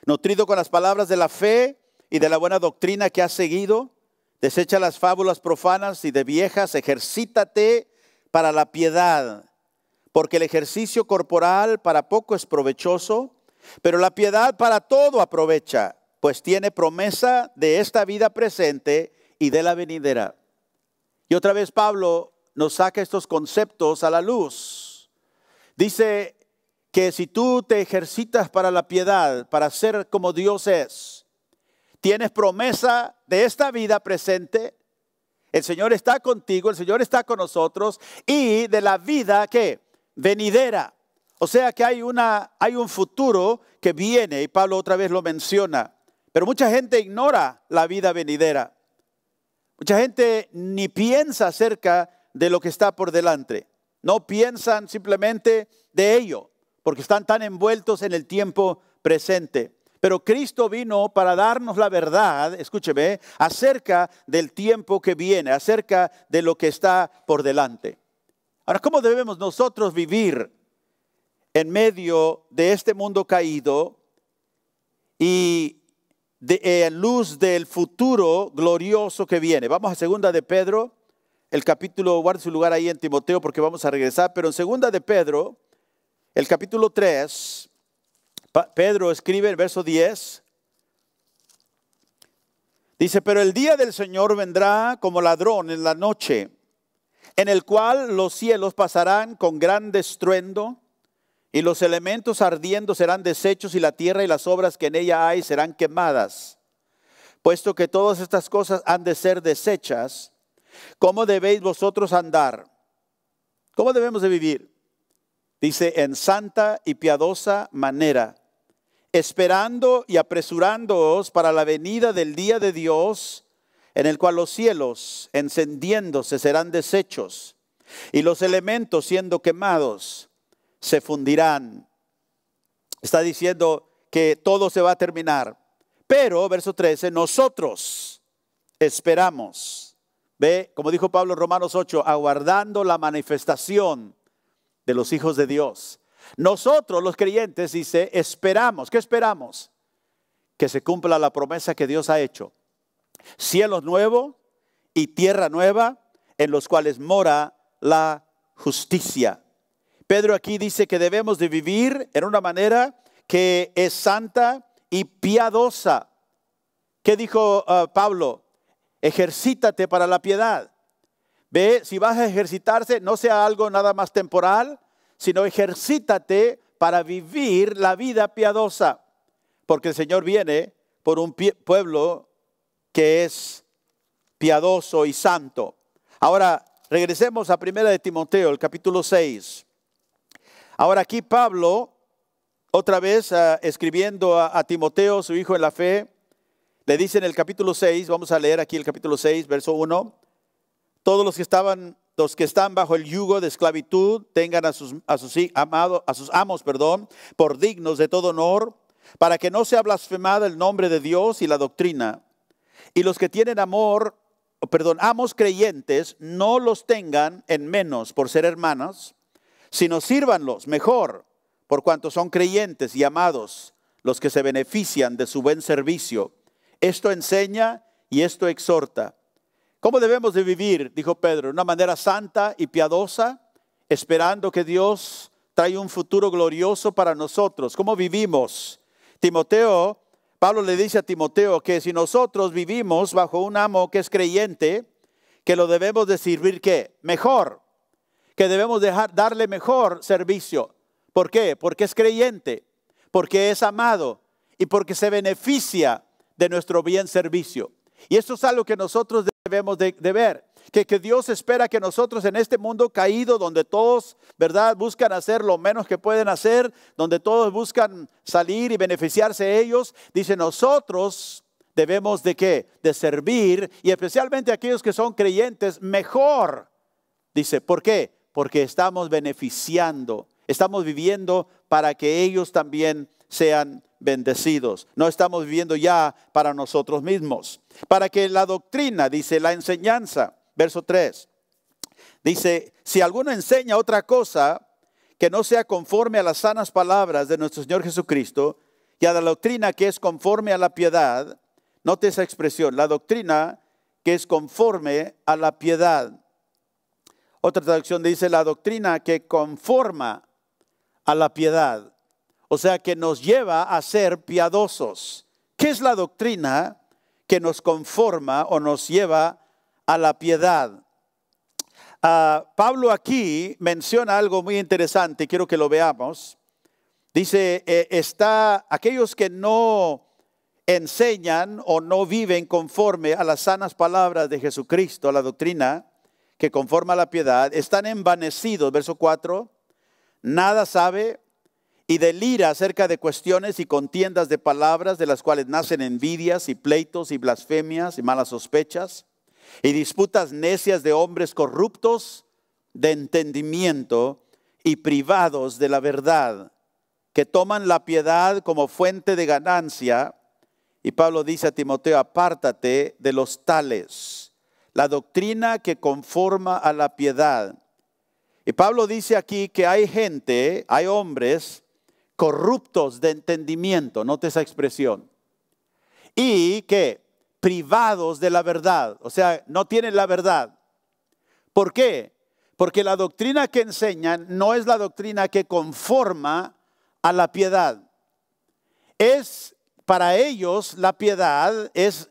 nutrido con las palabras de la fe y de la buena doctrina que has seguido. Desecha las fábulas profanas y de viejas, ejercítate para la piedad, porque el ejercicio corporal para poco es provechoso, pero la piedad para todo aprovecha, pues tiene promesa de esta vida presente y de la venidera. Y otra vez Pablo nos saca estos conceptos a la luz. Dice que si tú te ejercitas para la piedad, para ser como Dios es, tienes promesa de esta vida presente, el Señor está contigo, el Señor está con nosotros y de la vida que venidera. O sea que hay, una, hay un futuro que viene y Pablo otra vez lo menciona. Pero mucha gente ignora la vida venidera. Mucha gente ni piensa acerca de lo que está por delante. No piensan simplemente de ello, porque están tan envueltos en el tiempo presente. Pero Cristo vino para darnos la verdad, escúcheme, acerca del tiempo que viene, acerca de lo que está por delante. Ahora, ¿cómo debemos nosotros vivir en medio de este mundo caído y de, en luz del futuro glorioso que viene? Vamos a segunda de Pedro el capítulo, guarde su lugar ahí en Timoteo porque vamos a regresar, pero en segunda de Pedro, el capítulo 3, Pedro escribe el verso 10, dice, pero el día del Señor vendrá como ladrón en la noche, en el cual los cielos pasarán con gran estruendo y los elementos ardiendo serán deshechos y la tierra y las obras que en ella hay serán quemadas, puesto que todas estas cosas han de ser deshechas ¿Cómo debéis vosotros andar? ¿Cómo debemos de vivir? Dice, en santa y piadosa manera, esperando y apresurándoos para la venida del día de Dios, en el cual los cielos encendiéndose serán deshechos y los elementos siendo quemados se fundirán. Está diciendo que todo se va a terminar. Pero, verso 13, nosotros esperamos Ve, como dijo Pablo Romanos 8, aguardando la manifestación de los hijos de Dios. Nosotros los creyentes, dice, esperamos. ¿Qué esperamos? Que se cumpla la promesa que Dios ha hecho. Cielos nuevos y tierra nueva en los cuales mora la justicia. Pedro aquí dice que debemos de vivir en una manera que es santa y piadosa. ¿Qué dijo ah, Pablo? ejercítate para la piedad. Ve, si vas a ejercitarse, no sea algo nada más temporal, sino ejercítate para vivir la vida piadosa, porque el Señor viene por un pueblo que es piadoso y santo. Ahora, regresemos a Primera de Timoteo, el capítulo 6. Ahora aquí Pablo, otra vez ah, escribiendo a, a Timoteo, su hijo en la fe, le dice en el capítulo 6, vamos a leer aquí el capítulo 6, verso 1, todos los que estaban los que están bajo el yugo de esclavitud tengan a sus, a sus, a sus amos perdón, por dignos de todo honor, para que no sea blasfemada el nombre de Dios y la doctrina. Y los que tienen amor, oh, perdón, amos creyentes, no los tengan en menos por ser hermanos, sino sírvanlos mejor por cuanto son creyentes y amados los que se benefician de su buen servicio. Esto enseña y esto exhorta. ¿Cómo debemos de vivir? Dijo Pedro, de una manera santa y piadosa, esperando que Dios trae un futuro glorioso para nosotros. ¿Cómo vivimos? Timoteo, Pablo le dice a Timoteo que si nosotros vivimos bajo un amo que es creyente, que lo debemos de servir qué? Mejor. Que debemos dejar, darle mejor servicio. ¿Por qué? Porque es creyente, porque es amado y porque se beneficia de nuestro bien servicio. Y eso es algo que nosotros debemos de, ver, que, que, Dios espera que nosotros en este mundo caído, donde todos, ¿verdad?, buscan hacer lo menos que pueden hacer, donde todos buscan salir y beneficiarse ellos, dice nosotros debemos de qué? De servir, y especialmente aquellos que son creyentes, mejor. Dice, ¿por qué? Porque estamos beneficiando, estamos viviendo para que ellos también sean bendecidos. No estamos viviendo ya para nosotros mismos. Para que la doctrina, dice la enseñanza, verso 3, dice, si alguno enseña otra cosa que no sea conforme a las sanas palabras de nuestro Señor Jesucristo y a la doctrina que es conforme a la piedad, note esa expresión, la doctrina que es conforme a la piedad. Otra traducción dice la doctrina que conforma a la piedad. O sea, que nos lleva a ser piadosos. ¿Qué es la doctrina que nos conforma o nos lleva a la piedad? Ah, Pablo aquí menciona algo muy interesante, quiero que lo veamos. Dice, eh, está aquellos que no enseñan o no viven conforme a las sanas palabras de Jesucristo, a la doctrina que conforma la piedad, están envanecidos, verso 4, nada sabe, y delira acerca de cuestiones y contiendas de palabras de las cuales nacen envidias y pleitos y blasfemias y malas sospechas y disputas necias de hombres corruptos de entendimiento y privados de la verdad, que toman la piedad como fuente de ganancia. Y Pablo dice a Timoteo, apártate de los tales, la doctrina que conforma a la piedad. Y Pablo dice aquí que hay gente, hay hombres, corruptos de entendimiento, note esa expresión, y que privados de la verdad, o sea, no tienen la verdad. ¿Por qué? Porque la doctrina que enseñan no es la doctrina que conforma a la piedad. Es para ellos la piedad, es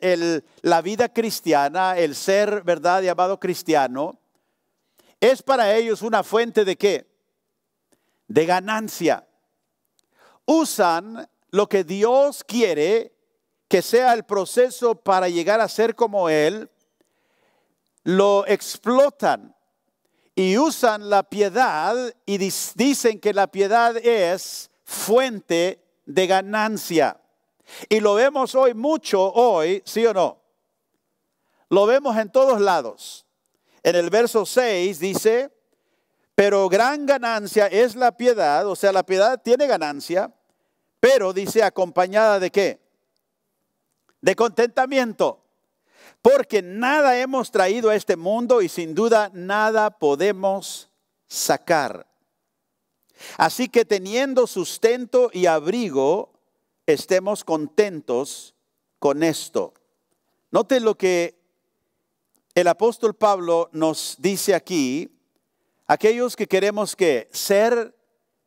la vida cristiana, el ser, ¿verdad?, llamado cristiano. Es para ellos una fuente de qué? De ganancia usan lo que Dios quiere que sea el proceso para llegar a ser como Él, lo explotan y usan la piedad y dicen que la piedad es fuente de ganancia. Y lo vemos hoy mucho, hoy, sí o no. Lo vemos en todos lados. En el verso 6 dice, pero gran ganancia es la piedad, o sea, la piedad tiene ganancia, pero dice acompañada de qué? De contentamiento. Porque nada hemos traído a este mundo y sin duda nada podemos sacar. Así que teniendo sustento y abrigo, estemos contentos con esto. Note lo que el apóstol Pablo nos dice aquí, aquellos que queremos que ser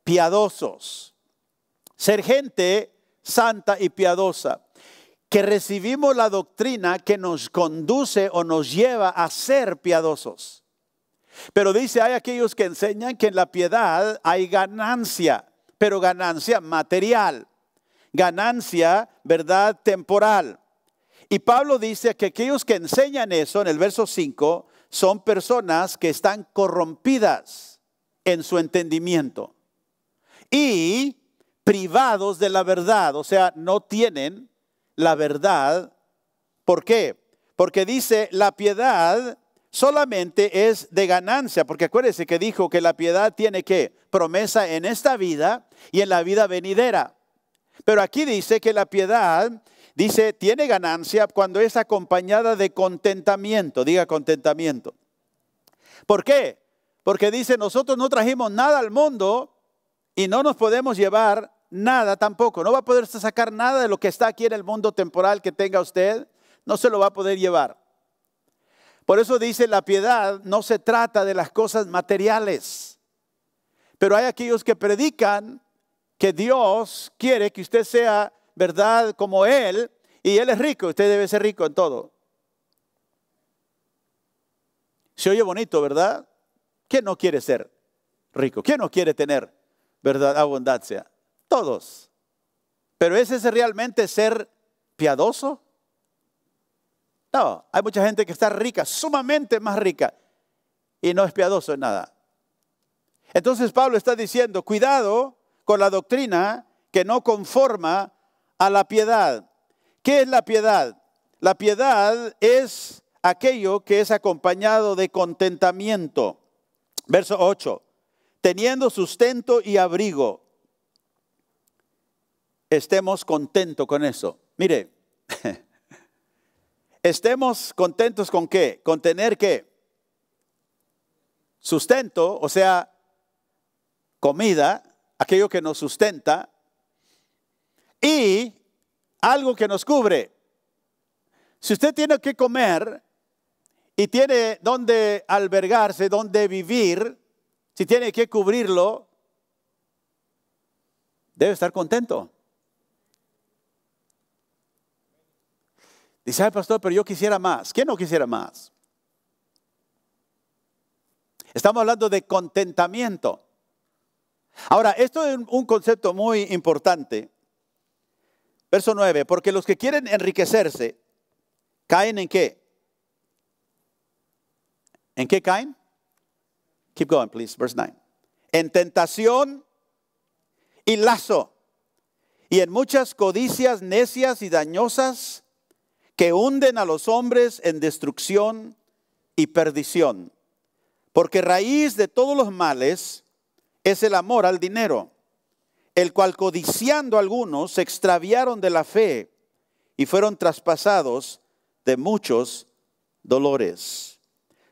piadosos, ser gente santa y piadosa, que recibimos la doctrina que nos conduce o nos lleva a ser piadosos. Pero dice, hay aquellos que enseñan que en la piedad hay ganancia, pero ganancia material, ganancia, ¿verdad?, temporal. Y Pablo dice que aquellos que enseñan eso en el verso 5 son personas que están corrompidas en su entendimiento y privados de la verdad, o sea, no tienen la verdad. ¿Por qué? Porque dice, la piedad solamente es de ganancia, porque acuérdese que dijo que la piedad tiene que promesa en esta vida y en la vida venidera. Pero aquí dice que la piedad, dice, tiene ganancia cuando es acompañada de contentamiento, diga contentamiento. ¿Por qué? Porque dice, nosotros no trajimos nada al mundo y no nos podemos llevar nada tampoco, no va a poder sacar nada de lo que está aquí en el mundo temporal que tenga usted, no se lo va a poder llevar. Por eso dice, la piedad no se trata de las cosas materiales, pero hay aquellos que predican que Dios quiere que usted sea verdad como Él, y Él es rico, usted debe ser rico en todo. Se oye bonito, ¿verdad? ¿Quién no quiere ser rico? ¿Quién no quiere tener verdad, abundancia? todos. Pero ¿ese es realmente ser piadoso? No, hay mucha gente que está rica, sumamente más rica, y no es piadoso en nada. Entonces Pablo está diciendo, cuidado con la doctrina que no conforma a la piedad. ¿Qué es la piedad? La piedad es aquello que es acompañado de contentamiento. Verso 8, teniendo sustento y abrigo, estemos contentos con eso. Mire, [laughs] estemos contentos con qué? Con tener qué? Sustento, o sea, comida, aquello que nos sustenta, y algo que nos cubre. Si usted tiene que comer y tiene donde albergarse, donde vivir, si tiene que cubrirlo, debe estar contento. Dice, ay pastor, pero yo quisiera más. ¿Quién no quisiera más? Estamos hablando de contentamiento. Ahora, esto es un concepto muy importante. Verso 9, porque los que quieren enriquecerse, ¿caen en qué? ¿En qué caen? Keep going, please, verse 9. En tentación y lazo, y en muchas codicias necias y dañosas que hunden a los hombres en destrucción y perdición. Porque raíz de todos los males es el amor al dinero, el cual codiciando algunos se extraviaron de la fe y fueron traspasados de muchos dolores.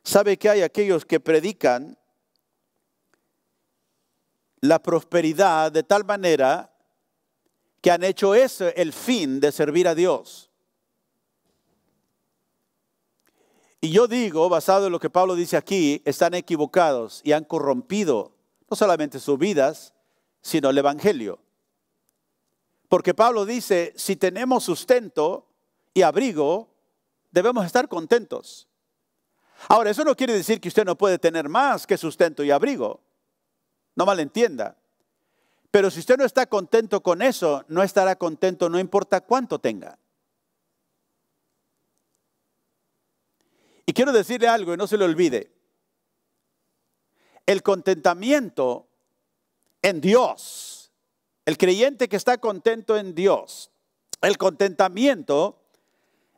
¿Sabe que hay aquellos que predican la prosperidad de tal manera que han hecho ese el fin de servir a Dios? Y yo digo, basado en lo que Pablo dice aquí, están equivocados y han corrompido no solamente sus vidas, sino el Evangelio. Porque Pablo dice, si tenemos sustento y abrigo, debemos estar contentos. Ahora, eso no quiere decir que usted no puede tener más que sustento y abrigo. No malentienda. Pero si usted no está contento con eso, no estará contento no importa cuánto tenga. Y quiero decirle algo y no se lo olvide. El contentamiento en Dios, el creyente que está contento en Dios, el contentamiento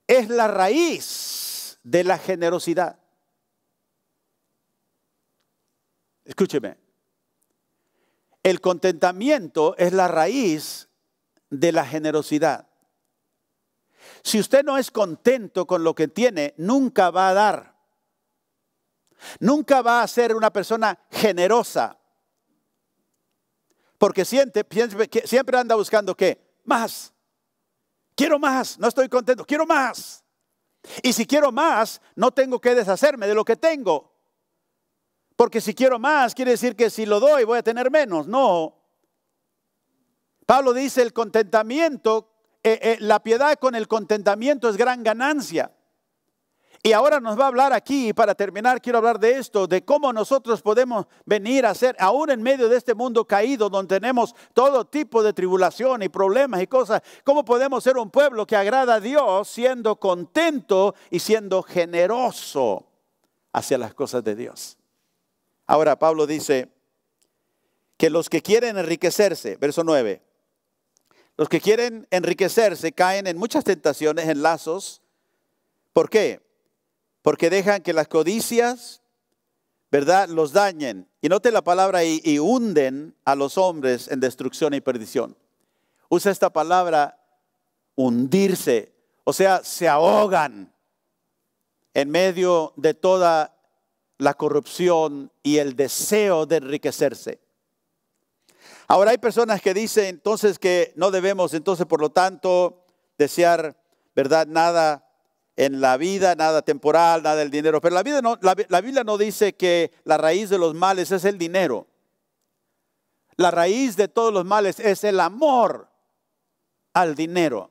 es la raíz de la generosidad. Escúcheme, el contentamiento es la raíz de la generosidad. Si usted no es contento con lo que tiene, nunca va a dar. Nunca va a ser una persona generosa. Porque siente, siempre anda buscando qué? Más. Quiero más, no estoy contento, quiero más. Y si quiero más, no tengo que deshacerme de lo que tengo. Porque si quiero más, quiere decir que si lo doy voy a tener menos. No. Pablo dice, el contentamiento eh, eh, la piedad con el contentamiento es gran ganancia. Y ahora nos va a hablar aquí, para terminar quiero hablar de esto, de cómo nosotros podemos venir a ser, aún en medio de este mundo caído, donde tenemos todo tipo de tribulación y problemas y cosas, cómo podemos ser un pueblo que agrada a Dios siendo contento y siendo generoso hacia las cosas de Dios. Ahora Pablo dice que los que quieren enriquecerse, verso 9, los que quieren enriquecerse caen en muchas tentaciones, en lazos. ¿Por qué? Porque dejan que las codicias, ¿verdad?, los dañen. Y note la palabra y hunden a los hombres en destrucción y perdición. Usa esta palabra hundirse, o sea, se ahogan en medio de toda la corrupción y el deseo de enriquecerse. Ahora hay personas que dicen entonces que no debemos entonces por lo tanto desear, ¿verdad? Nada en la vida, nada temporal, nada del dinero. Pero la, vida no, la Biblia no dice que la raíz de los males es el dinero. La raíz de todos los males es el amor al dinero.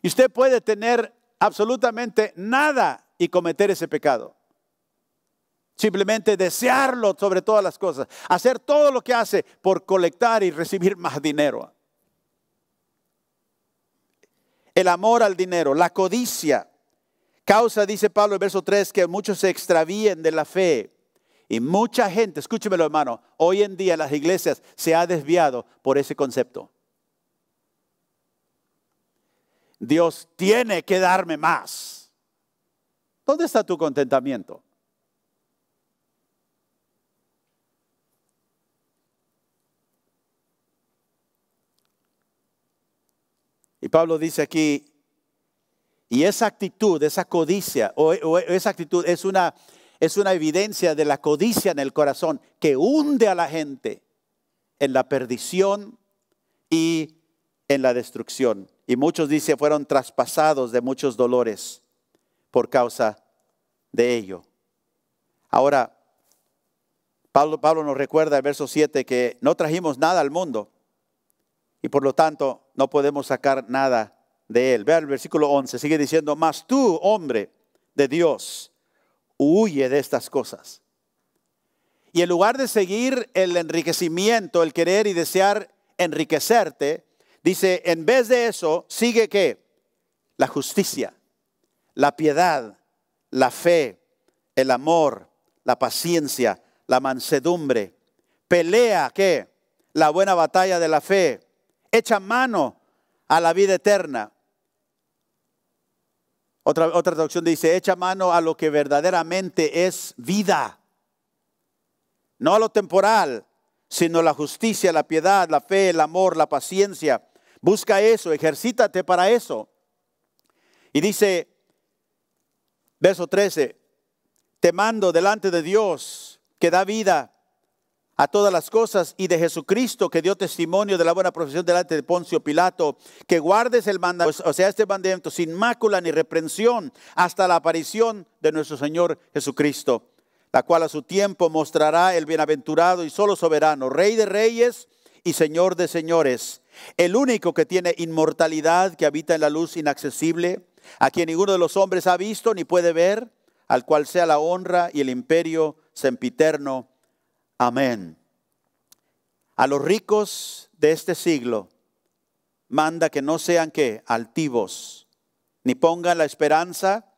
Y usted puede tener absolutamente nada y cometer ese pecado. Simplemente desearlo sobre todas las cosas. Hacer todo lo que hace por colectar y recibir más dinero. El amor al dinero, la codicia. Causa, dice Pablo en verso 3, que muchos se extravíen de la fe. Y mucha gente, escúchemelo hermano, hoy en día las iglesias se ha desviado por ese concepto. Dios tiene que darme más. ¿Dónde está tu contentamiento? Pablo dice aquí, y esa actitud, esa codicia, o, esa actitud es una, es una evidencia de la codicia en el corazón que hunde a la gente en la perdición y en la destrucción. Y muchos, dice, fueron traspasados de muchos dolores por causa de ello. Ahora, Pablo, Pablo nos recuerda el verso 7 que no trajimos nada al mundo y por lo tanto no podemos sacar nada de él. Vea el versículo 11, sigue diciendo, mas tú, hombre de Dios, huye de estas cosas. Y en lugar de seguir el enriquecimiento, el querer y desear enriquecerte, dice, en vez de eso, sigue que la justicia, la piedad, la fe, el amor, la paciencia, la mansedumbre. Pelea que la buena batalla de la fe echa mano a la vida eterna. Otra, traducción dice, echa mano a lo que verdaderamente es vida. No a lo temporal, sino la justicia, la piedad, la fe, el amor, la paciencia. Busca eso, ejercítate para eso. Y dice, verso 13, te mando delante de Dios que da vida a todas las cosas y de Jesucristo que dio testimonio de la buena profesión delante de Poncio Pilato, que guardes el mandamiento, pues, o sea, este mandamiento sin mácula ni reprensión hasta la aparición de nuestro Señor Jesucristo, la cual a su tiempo mostrará el bienaventurado y solo soberano, Rey de reyes y Señor de señores, el único que tiene inmortalidad, que habita en la luz inaccesible, a quien ninguno de los hombres ha visto ni puede ver, al cual sea la honra y el imperio sempiterno Amén. A los ricos de este siglo manda que no sean que altivos, ni pongan la esperanza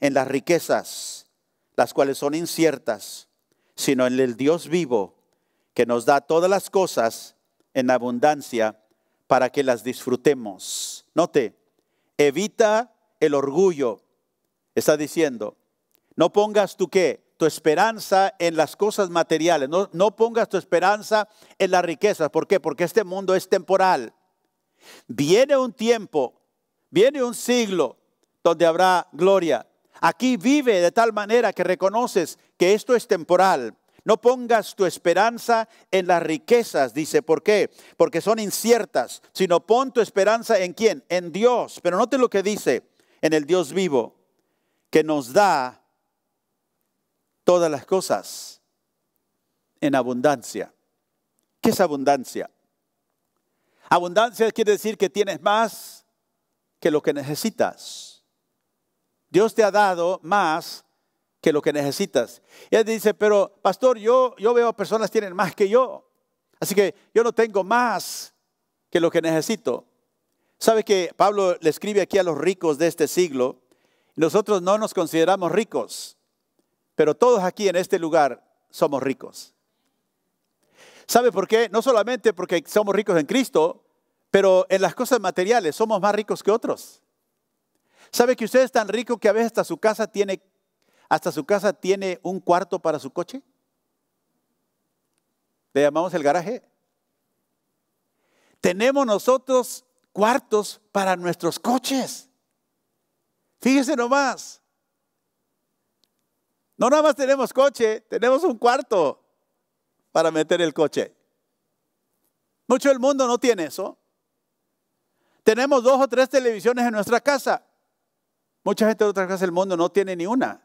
en las riquezas, las cuales son inciertas, sino en el Dios vivo, que nos da todas las cosas en abundancia para que las disfrutemos. Note, evita el orgullo. Está diciendo, no pongas tú qué, tu esperanza en las cosas materiales, no, pongas tu esperanza en las riquezas. ¿Por qué? Porque este mundo es temporal. Viene un tiempo, viene un siglo donde habrá gloria. Aquí vive de tal manera que reconoces que esto es temporal. No pongas tu esperanza en las riquezas, dice. ¿Por qué? Porque son inciertas. Sino pon tu esperanza en quién? En Dios. Pero note lo que dice, en el Dios vivo, que nos da todas las cosas en abundancia. ¿Qué es abundancia? Abundancia quiere decir que tienes más que lo que necesitas. Dios te ha dado más que lo que necesitas. Y él dice, pero pastor, yo, yo veo personas que tienen más que yo. Así que yo no tengo más que lo que necesito. ¿Sabe que Pablo le escribe aquí a los ricos de este siglo? Nosotros no nos consideramos ricos. Pero todos aquí en este lugar somos ricos. ¿Sabe por qué? No solamente porque somos ricos en Cristo, pero en las cosas materiales somos más ricos que otros. ¿Sabe que usted es tan rico que a veces hasta su casa tiene, hasta su casa tiene un cuarto para su coche? Le llamamos el garaje. Tenemos nosotros cuartos para nuestros coches. Fíjese nomás. No nada más tenemos coche, tenemos un cuarto para meter el coche. Mucho del mundo no tiene eso. Tenemos dos o tres televisiones en nuestra casa. Mucha gente de otras casas del mundo no tiene ni una.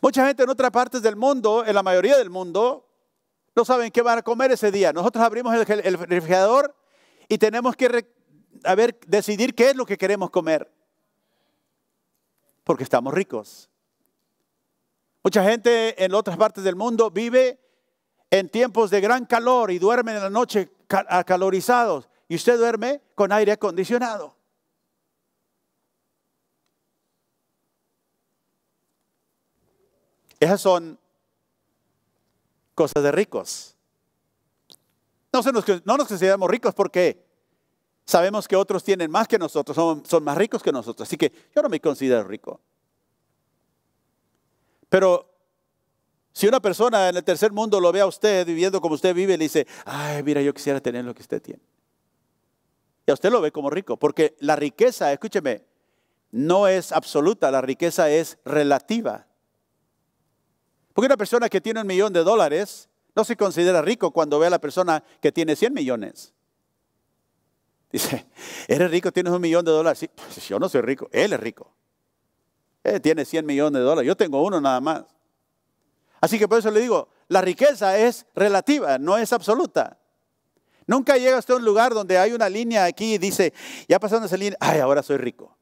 Mucha gente en otras partes del mundo, en la mayoría del mundo, no saben qué van a comer ese día. Nosotros abrimos el, refrigerador y tenemos que decidir qué es lo que queremos comer. Porque estamos ricos. Mucha gente en otras partes del mundo vive en tiempos de gran calor y duerme en la noche acalorizados y usted duerme con aire acondicionado. Esas son cosas de ricos. No, nos, consideramos ricos porque sabemos que otros tienen más que nosotros, son más ricos que nosotros. Así que yo no me considero rico. Pero si una persona en el tercer mundo lo ve a usted viviendo como usted vive, le dice, ay, mira, yo quisiera tener lo que usted tiene. Y a usted lo ve como rico, porque la riqueza, escúcheme, no es absoluta, la riqueza es relativa. Porque una persona que tiene un millón de dólares no se considera rico cuando ve a la persona que tiene 100 millones. Dice, eres rico, tienes un millón de dólares. Sí, pues, yo no soy rico, él es rico. Eh, tiene 100 millones de dólares, yo tengo uno nada más. Así que por eso le digo, la riqueza es relativa, no es absoluta. Nunca llega usted a un lugar donde hay una línea aquí y dice, ya pasando esa línea, ay, ahora soy rico.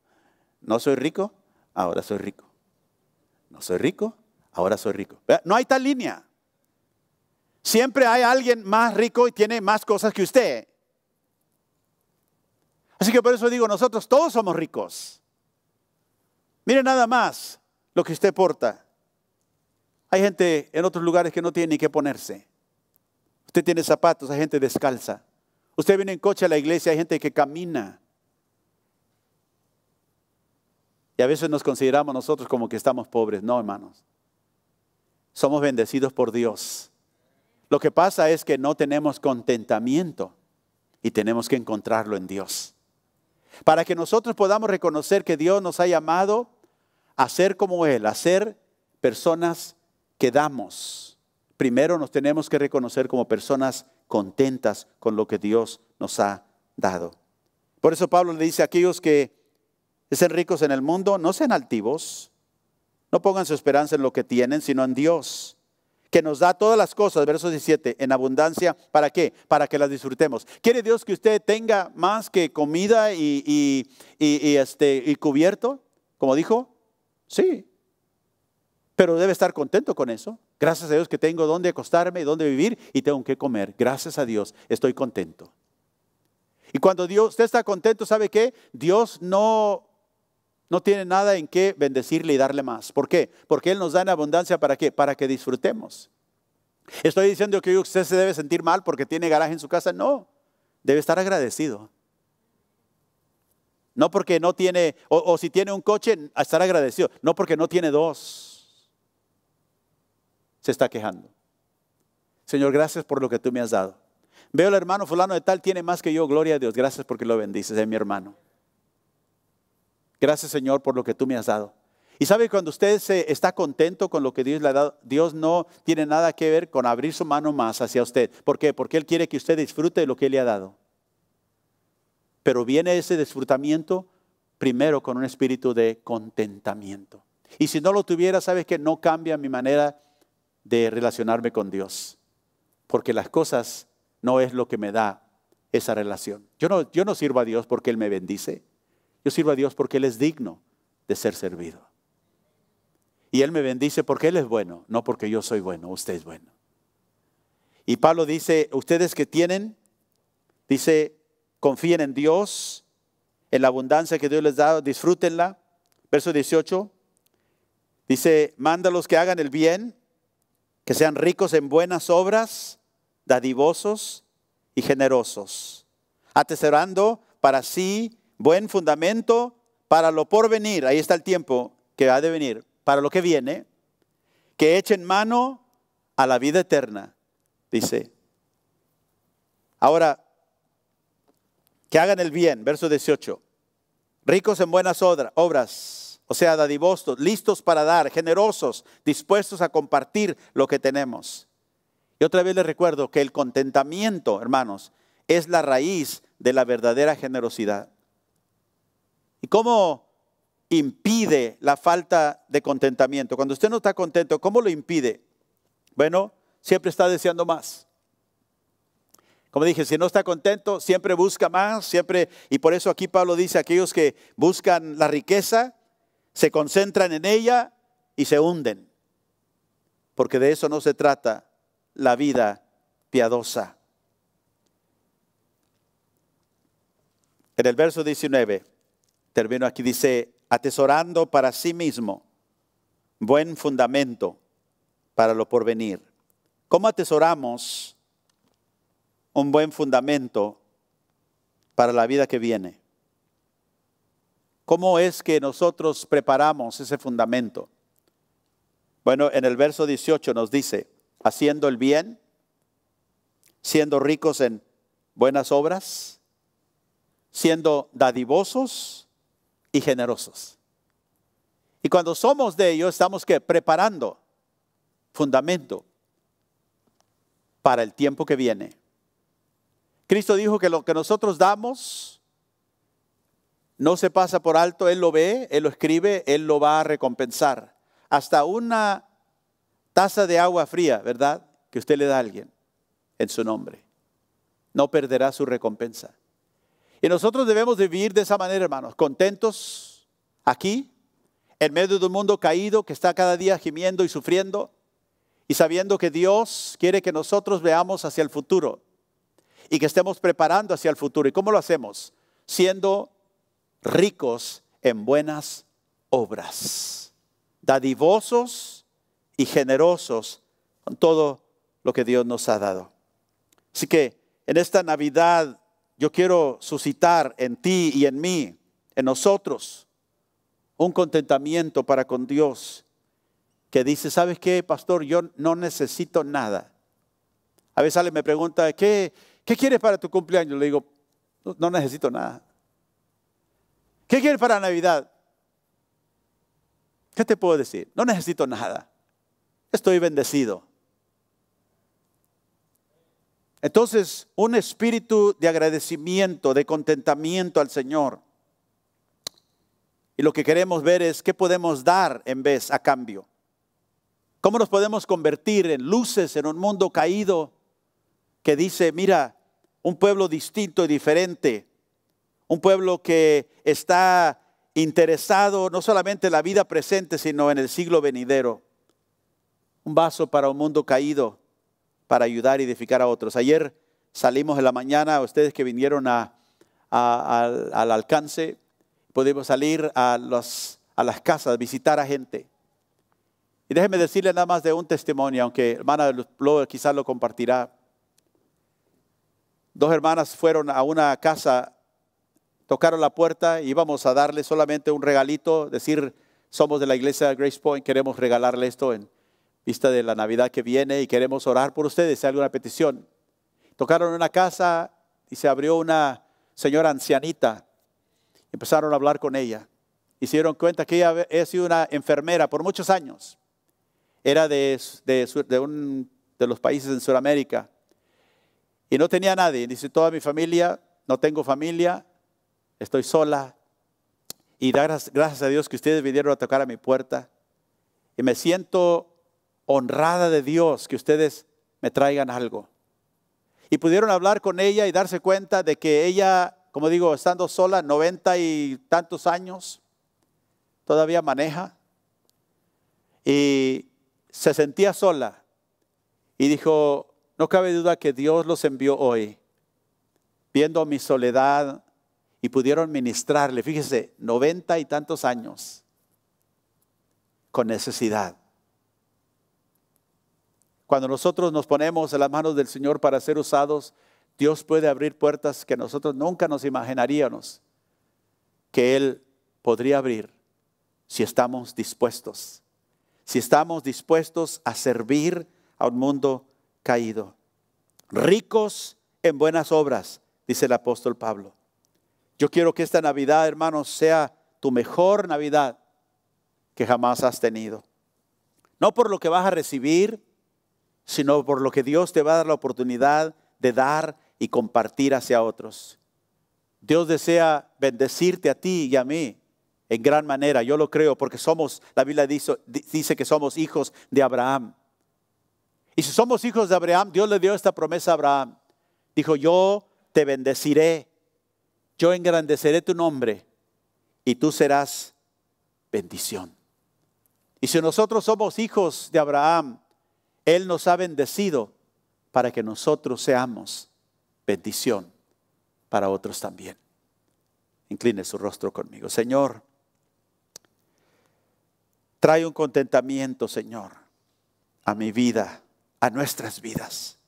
No soy rico, ahora soy rico. No soy rico, ahora soy rico. No hay tal línea. Siempre hay alguien más rico y tiene más cosas que usted. Así que por eso digo, nosotros todos somos ricos. Mire nada más lo que usted porta. Hay gente en otros lugares que no tiene ni qué ponerse. Usted tiene zapatos, hay gente descalza. Usted viene en coche a la iglesia, hay gente que camina. Y a veces nos consideramos nosotros como que estamos pobres. No, hermanos. Somos bendecidos por Dios. Lo que pasa es que no tenemos contentamiento y tenemos que encontrarlo en Dios. Para que nosotros podamos reconocer que Dios nos ha llamado Hacer como Él, hacer personas que damos. Primero nos tenemos que reconocer como personas contentas con lo que Dios nos ha dado. Por eso Pablo le dice a aquellos que sean ricos en el mundo, no sean altivos, no pongan su esperanza en lo que tienen, sino en Dios, que nos da todas las cosas, verso 17, en abundancia, ¿para qué? Para que las disfrutemos. ¿Quiere Dios que usted tenga más que comida y este, y cubierto, como dijo? Sí, pero debe estar contento con eso. Gracias a Dios que tengo donde acostarme, dónde vivir y tengo que comer. Gracias a Dios, estoy contento. Y cuando Dios, usted está contento, ¿sabe qué? Dios no, no tiene nada en qué bendecirle y darle más. ¿Por qué? Porque Él nos da en abundancia para qué? Para que disfrutemos. Estoy diciendo que usted se debe sentir mal porque tiene garaje en su casa. No, debe estar agradecido no porque no tiene, o, si tiene un coche, estará estar agradecido, no porque no tiene dos. Se está quejando. Señor, gracias por lo que tú me has dado. Veo al hermano fulano de tal, tiene más que yo, gloria a Dios, gracias porque lo bendices, es eh, mi hermano. Gracias Señor por lo que tú me has dado. Y sabe, cuando usted se está contento con lo que Dios le ha dado, Dios no tiene nada que ver con abrir su mano más hacia usted. ¿Por qué? Porque Él quiere que usted disfrute de lo que Él le ha dado. Pero viene ese disfrutamiento primero con un espíritu de contentamiento. Y si no lo tuviera, sabes que no cambia mi manera de relacionarme con Dios. Porque las cosas no es lo que me da esa relación. Yo no, yo no sirvo a Dios porque Él me bendice. Yo sirvo a Dios porque Él es digno de ser servido. Y Él me bendice porque Él es bueno, no porque yo soy bueno, usted es bueno. Y Pablo dice, ustedes que tienen, dice, confíen en Dios, en la abundancia que Dios les da, disfrútenla. Verso 18 dice, mándalos que hagan el bien, que sean ricos en buenas obras, dadivosos y generosos, atesorando para sí buen fundamento para lo por venir, ahí está el tiempo que ha de venir, para lo que viene, que echen mano a la vida eterna, dice. Ahora, que hagan el bien, verso 18, ricos en buenas obras, o sea, dadivostos, listos para dar, generosos, dispuestos a compartir lo que tenemos. Y otra vez les recuerdo que el contentamiento, hermanos, es la raíz de la verdadera generosidad. ¿Y cómo impide la falta de contentamiento? Cuando usted no está contento, ¿cómo lo impide? Bueno, siempre está deseando más. Como dije, si no está contento, siempre busca más, siempre, y por eso aquí Pablo dice, aquellos que buscan la riqueza, se concentran en ella y se hunden, porque de eso no se trata la vida piadosa. En el verso 19, termino aquí, dice, atesorando para sí mismo buen fundamento para lo porvenir. ¿Cómo atesoramos un buen fundamento para la vida que viene. ¿Cómo es que nosotros preparamos ese fundamento? Bueno, en el verso 18 nos dice, haciendo el bien, siendo ricos en buenas obras, siendo dadivosos y generosos. Y cuando somos de ellos, estamos que preparando fundamento para el tiempo que viene. Cristo dijo que lo que nosotros damos no se pasa por alto, Él lo ve, Él lo escribe, Él lo va a recompensar. Hasta una taza de agua fría, ¿verdad? Que usted le da a alguien en su nombre. No perderá su recompensa. Y nosotros debemos vivir de esa manera, hermanos, contentos aquí, en medio de un mundo caído que está cada día gimiendo y sufriendo, y sabiendo que Dios quiere que nosotros veamos hacia el futuro y que estemos preparando hacia el futuro. ¿Y cómo lo hacemos? Siendo ricos en buenas obras, dadivosos y generosos con todo lo que Dios nos ha dado. Así que en esta Navidad yo quiero suscitar en ti y en mí, en nosotros, un contentamiento para con Dios que dice, ¿sabes qué, pastor? Yo no necesito nada. A veces alguien me pregunta, ¿qué, ¿Qué quieres para tu cumpleaños? Le digo, no necesito nada. ¿Qué quieres para Navidad? ¿Qué te puedo decir? No necesito nada. Estoy bendecido. Entonces, un espíritu de agradecimiento, de contentamiento al Señor. Y lo que queremos ver es qué podemos dar en vez a cambio. ¿Cómo nos podemos convertir en luces en un mundo caído? que dice, mira, un pueblo distinto y diferente, un pueblo que está interesado no solamente en la vida presente, sino en el siglo venidero. Un vaso para un mundo caído, para ayudar y edificar a otros. Ayer salimos en la mañana, ustedes que vinieron al, alcance, pudimos salir a, a las casas, visitar a gente. Y déjenme decirle nada más de un testimonio, aunque hermana Luz quizás lo compartirá dos hermanas fueron a una casa, tocaron la puerta, y íbamos a darle solamente un regalito, decir, somos de la iglesia de Grace Point, queremos regalarle esto en vista de la Navidad que viene y queremos orar por ustedes, si hay alguna petición. Tocaron una casa y se abrió una señora ancianita. Empezaron a hablar con ella. Hicieron cuenta que ella había sido una enfermera por muchos años. Era de, de los países en Sudamérica. Y no tenía nadie. Dice, toda mi familia, no tengo familia, estoy sola. Y gracias, gracias a Dios que ustedes vinieron a tocar a mi puerta. Y me siento honrada de Dios que ustedes me traigan algo. Y pudieron hablar con ella y darse cuenta de que ella, como digo, estando sola, noventa y tantos años, todavía maneja. Y se sentía sola. Y dijo, no cabe duda que Dios los envió hoy, viendo mi soledad y pudieron ministrarle, fíjese, noventa y tantos años, con necesidad. Cuando nosotros nos ponemos en las manos del Señor para ser usados, Dios puede abrir puertas que nosotros nunca nos imaginaríamos que Él podría abrir si estamos dispuestos, si estamos dispuestos a servir a un mundo caído. Ricos en buenas obras, dice el apóstol Pablo. Yo quiero que esta Navidad, hermanos, sea tu mejor Navidad que jamás has tenido. No por lo que vas a recibir, sino por lo que Dios te va a dar la oportunidad de dar y compartir hacia otros. Dios desea bendecirte a ti y a mí en gran manera, yo lo creo, porque somos, la Biblia dice, dice que somos hijos de Abraham. Y si somos hijos de Abraham, Dios le dio esta promesa a Abraham. Dijo, yo te bendeciré, yo engrandeceré tu nombre y tú serás bendición. Y si nosotros somos hijos de Abraham, Él nos ha bendecido para que nosotros seamos bendición para otros también. Incline su rostro conmigo. Señor, trae un contentamiento, Señor, a mi vida a nuestras vidas.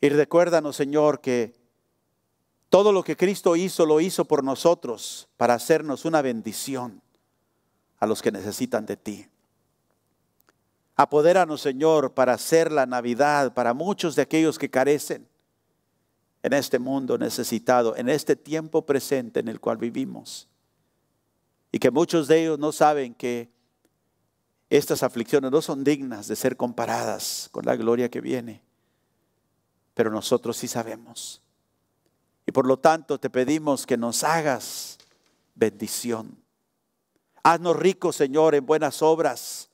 Y recuérdanos, Señor, que todo lo que Cristo hizo lo hizo por nosotros para hacernos una bendición a los que necesitan de ti. Apodéranos, Señor, para hacer la Navidad para muchos de aquellos que carecen en este mundo necesitado, en este tiempo presente en el cual vivimos. Y que muchos de ellos no saben que estas aflicciones no son dignas de ser comparadas con la gloria que viene, pero nosotros sí sabemos. Y por lo tanto te pedimos que nos hagas bendición. Haznos ricos, Señor, en buenas obras,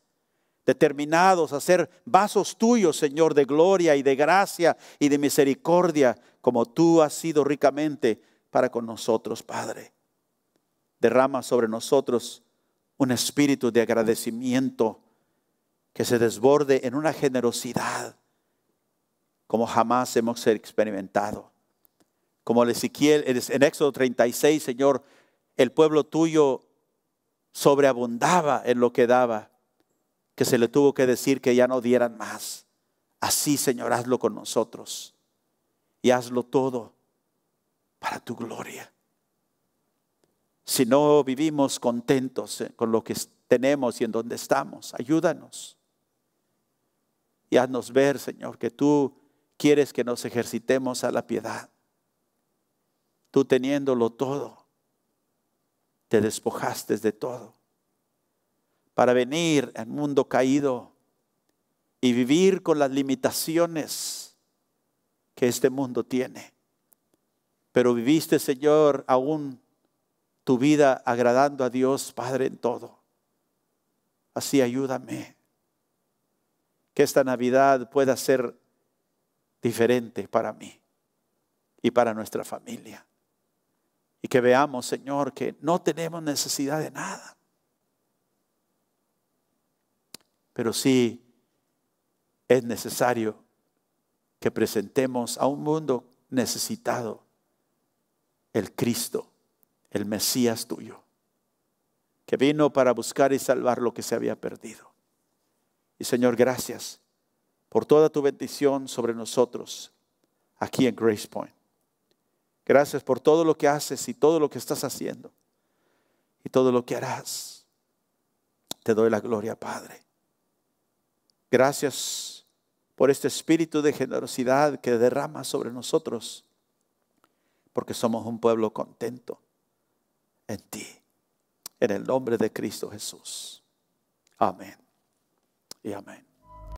determinados a ser vasos tuyos, Señor, de gloria y de gracia y de misericordia, como tú has sido ricamente para con nosotros, Padre. Derrama sobre nosotros un espíritu de agradecimiento que se desborde en una generosidad como jamás hemos experimentado. Como Ezequiel, en Éxodo 36, Señor, el pueblo tuyo sobreabundaba en lo que daba, que se le tuvo que decir que ya no dieran más. Así, Señor, hazlo con nosotros y hazlo todo para tu gloria si no vivimos contentos eh, con lo que tenemos y en donde estamos. Ayúdanos. Y haznos ver, Señor, que tú quieres que nos ejercitemos a la piedad. Tú teniéndolo todo, te despojaste de todo para venir al mundo caído y vivir con las limitaciones que este mundo tiene. Pero viviste, Señor, aún tu vida agradando a Dios, Padre, en todo. Así ayúdame. Que esta Navidad pueda ser diferente para mí y para nuestra familia. Y que veamos, Señor, que no tenemos necesidad de nada. Pero sí es necesario que presentemos a un mundo necesitado el Cristo el Mesías tuyo, que vino para buscar y salvar lo que se había perdido. Y Señor, gracias por toda tu bendición sobre nosotros aquí en Grace Point. Gracias por todo lo que haces y todo lo que estás haciendo y todo lo que harás. Te doy la gloria, Padre. Gracias por este espíritu de generosidad que derrama sobre nosotros, porque somos un pueblo contento en ti. En el nombre de Cristo Jesús. Amén. Y amén.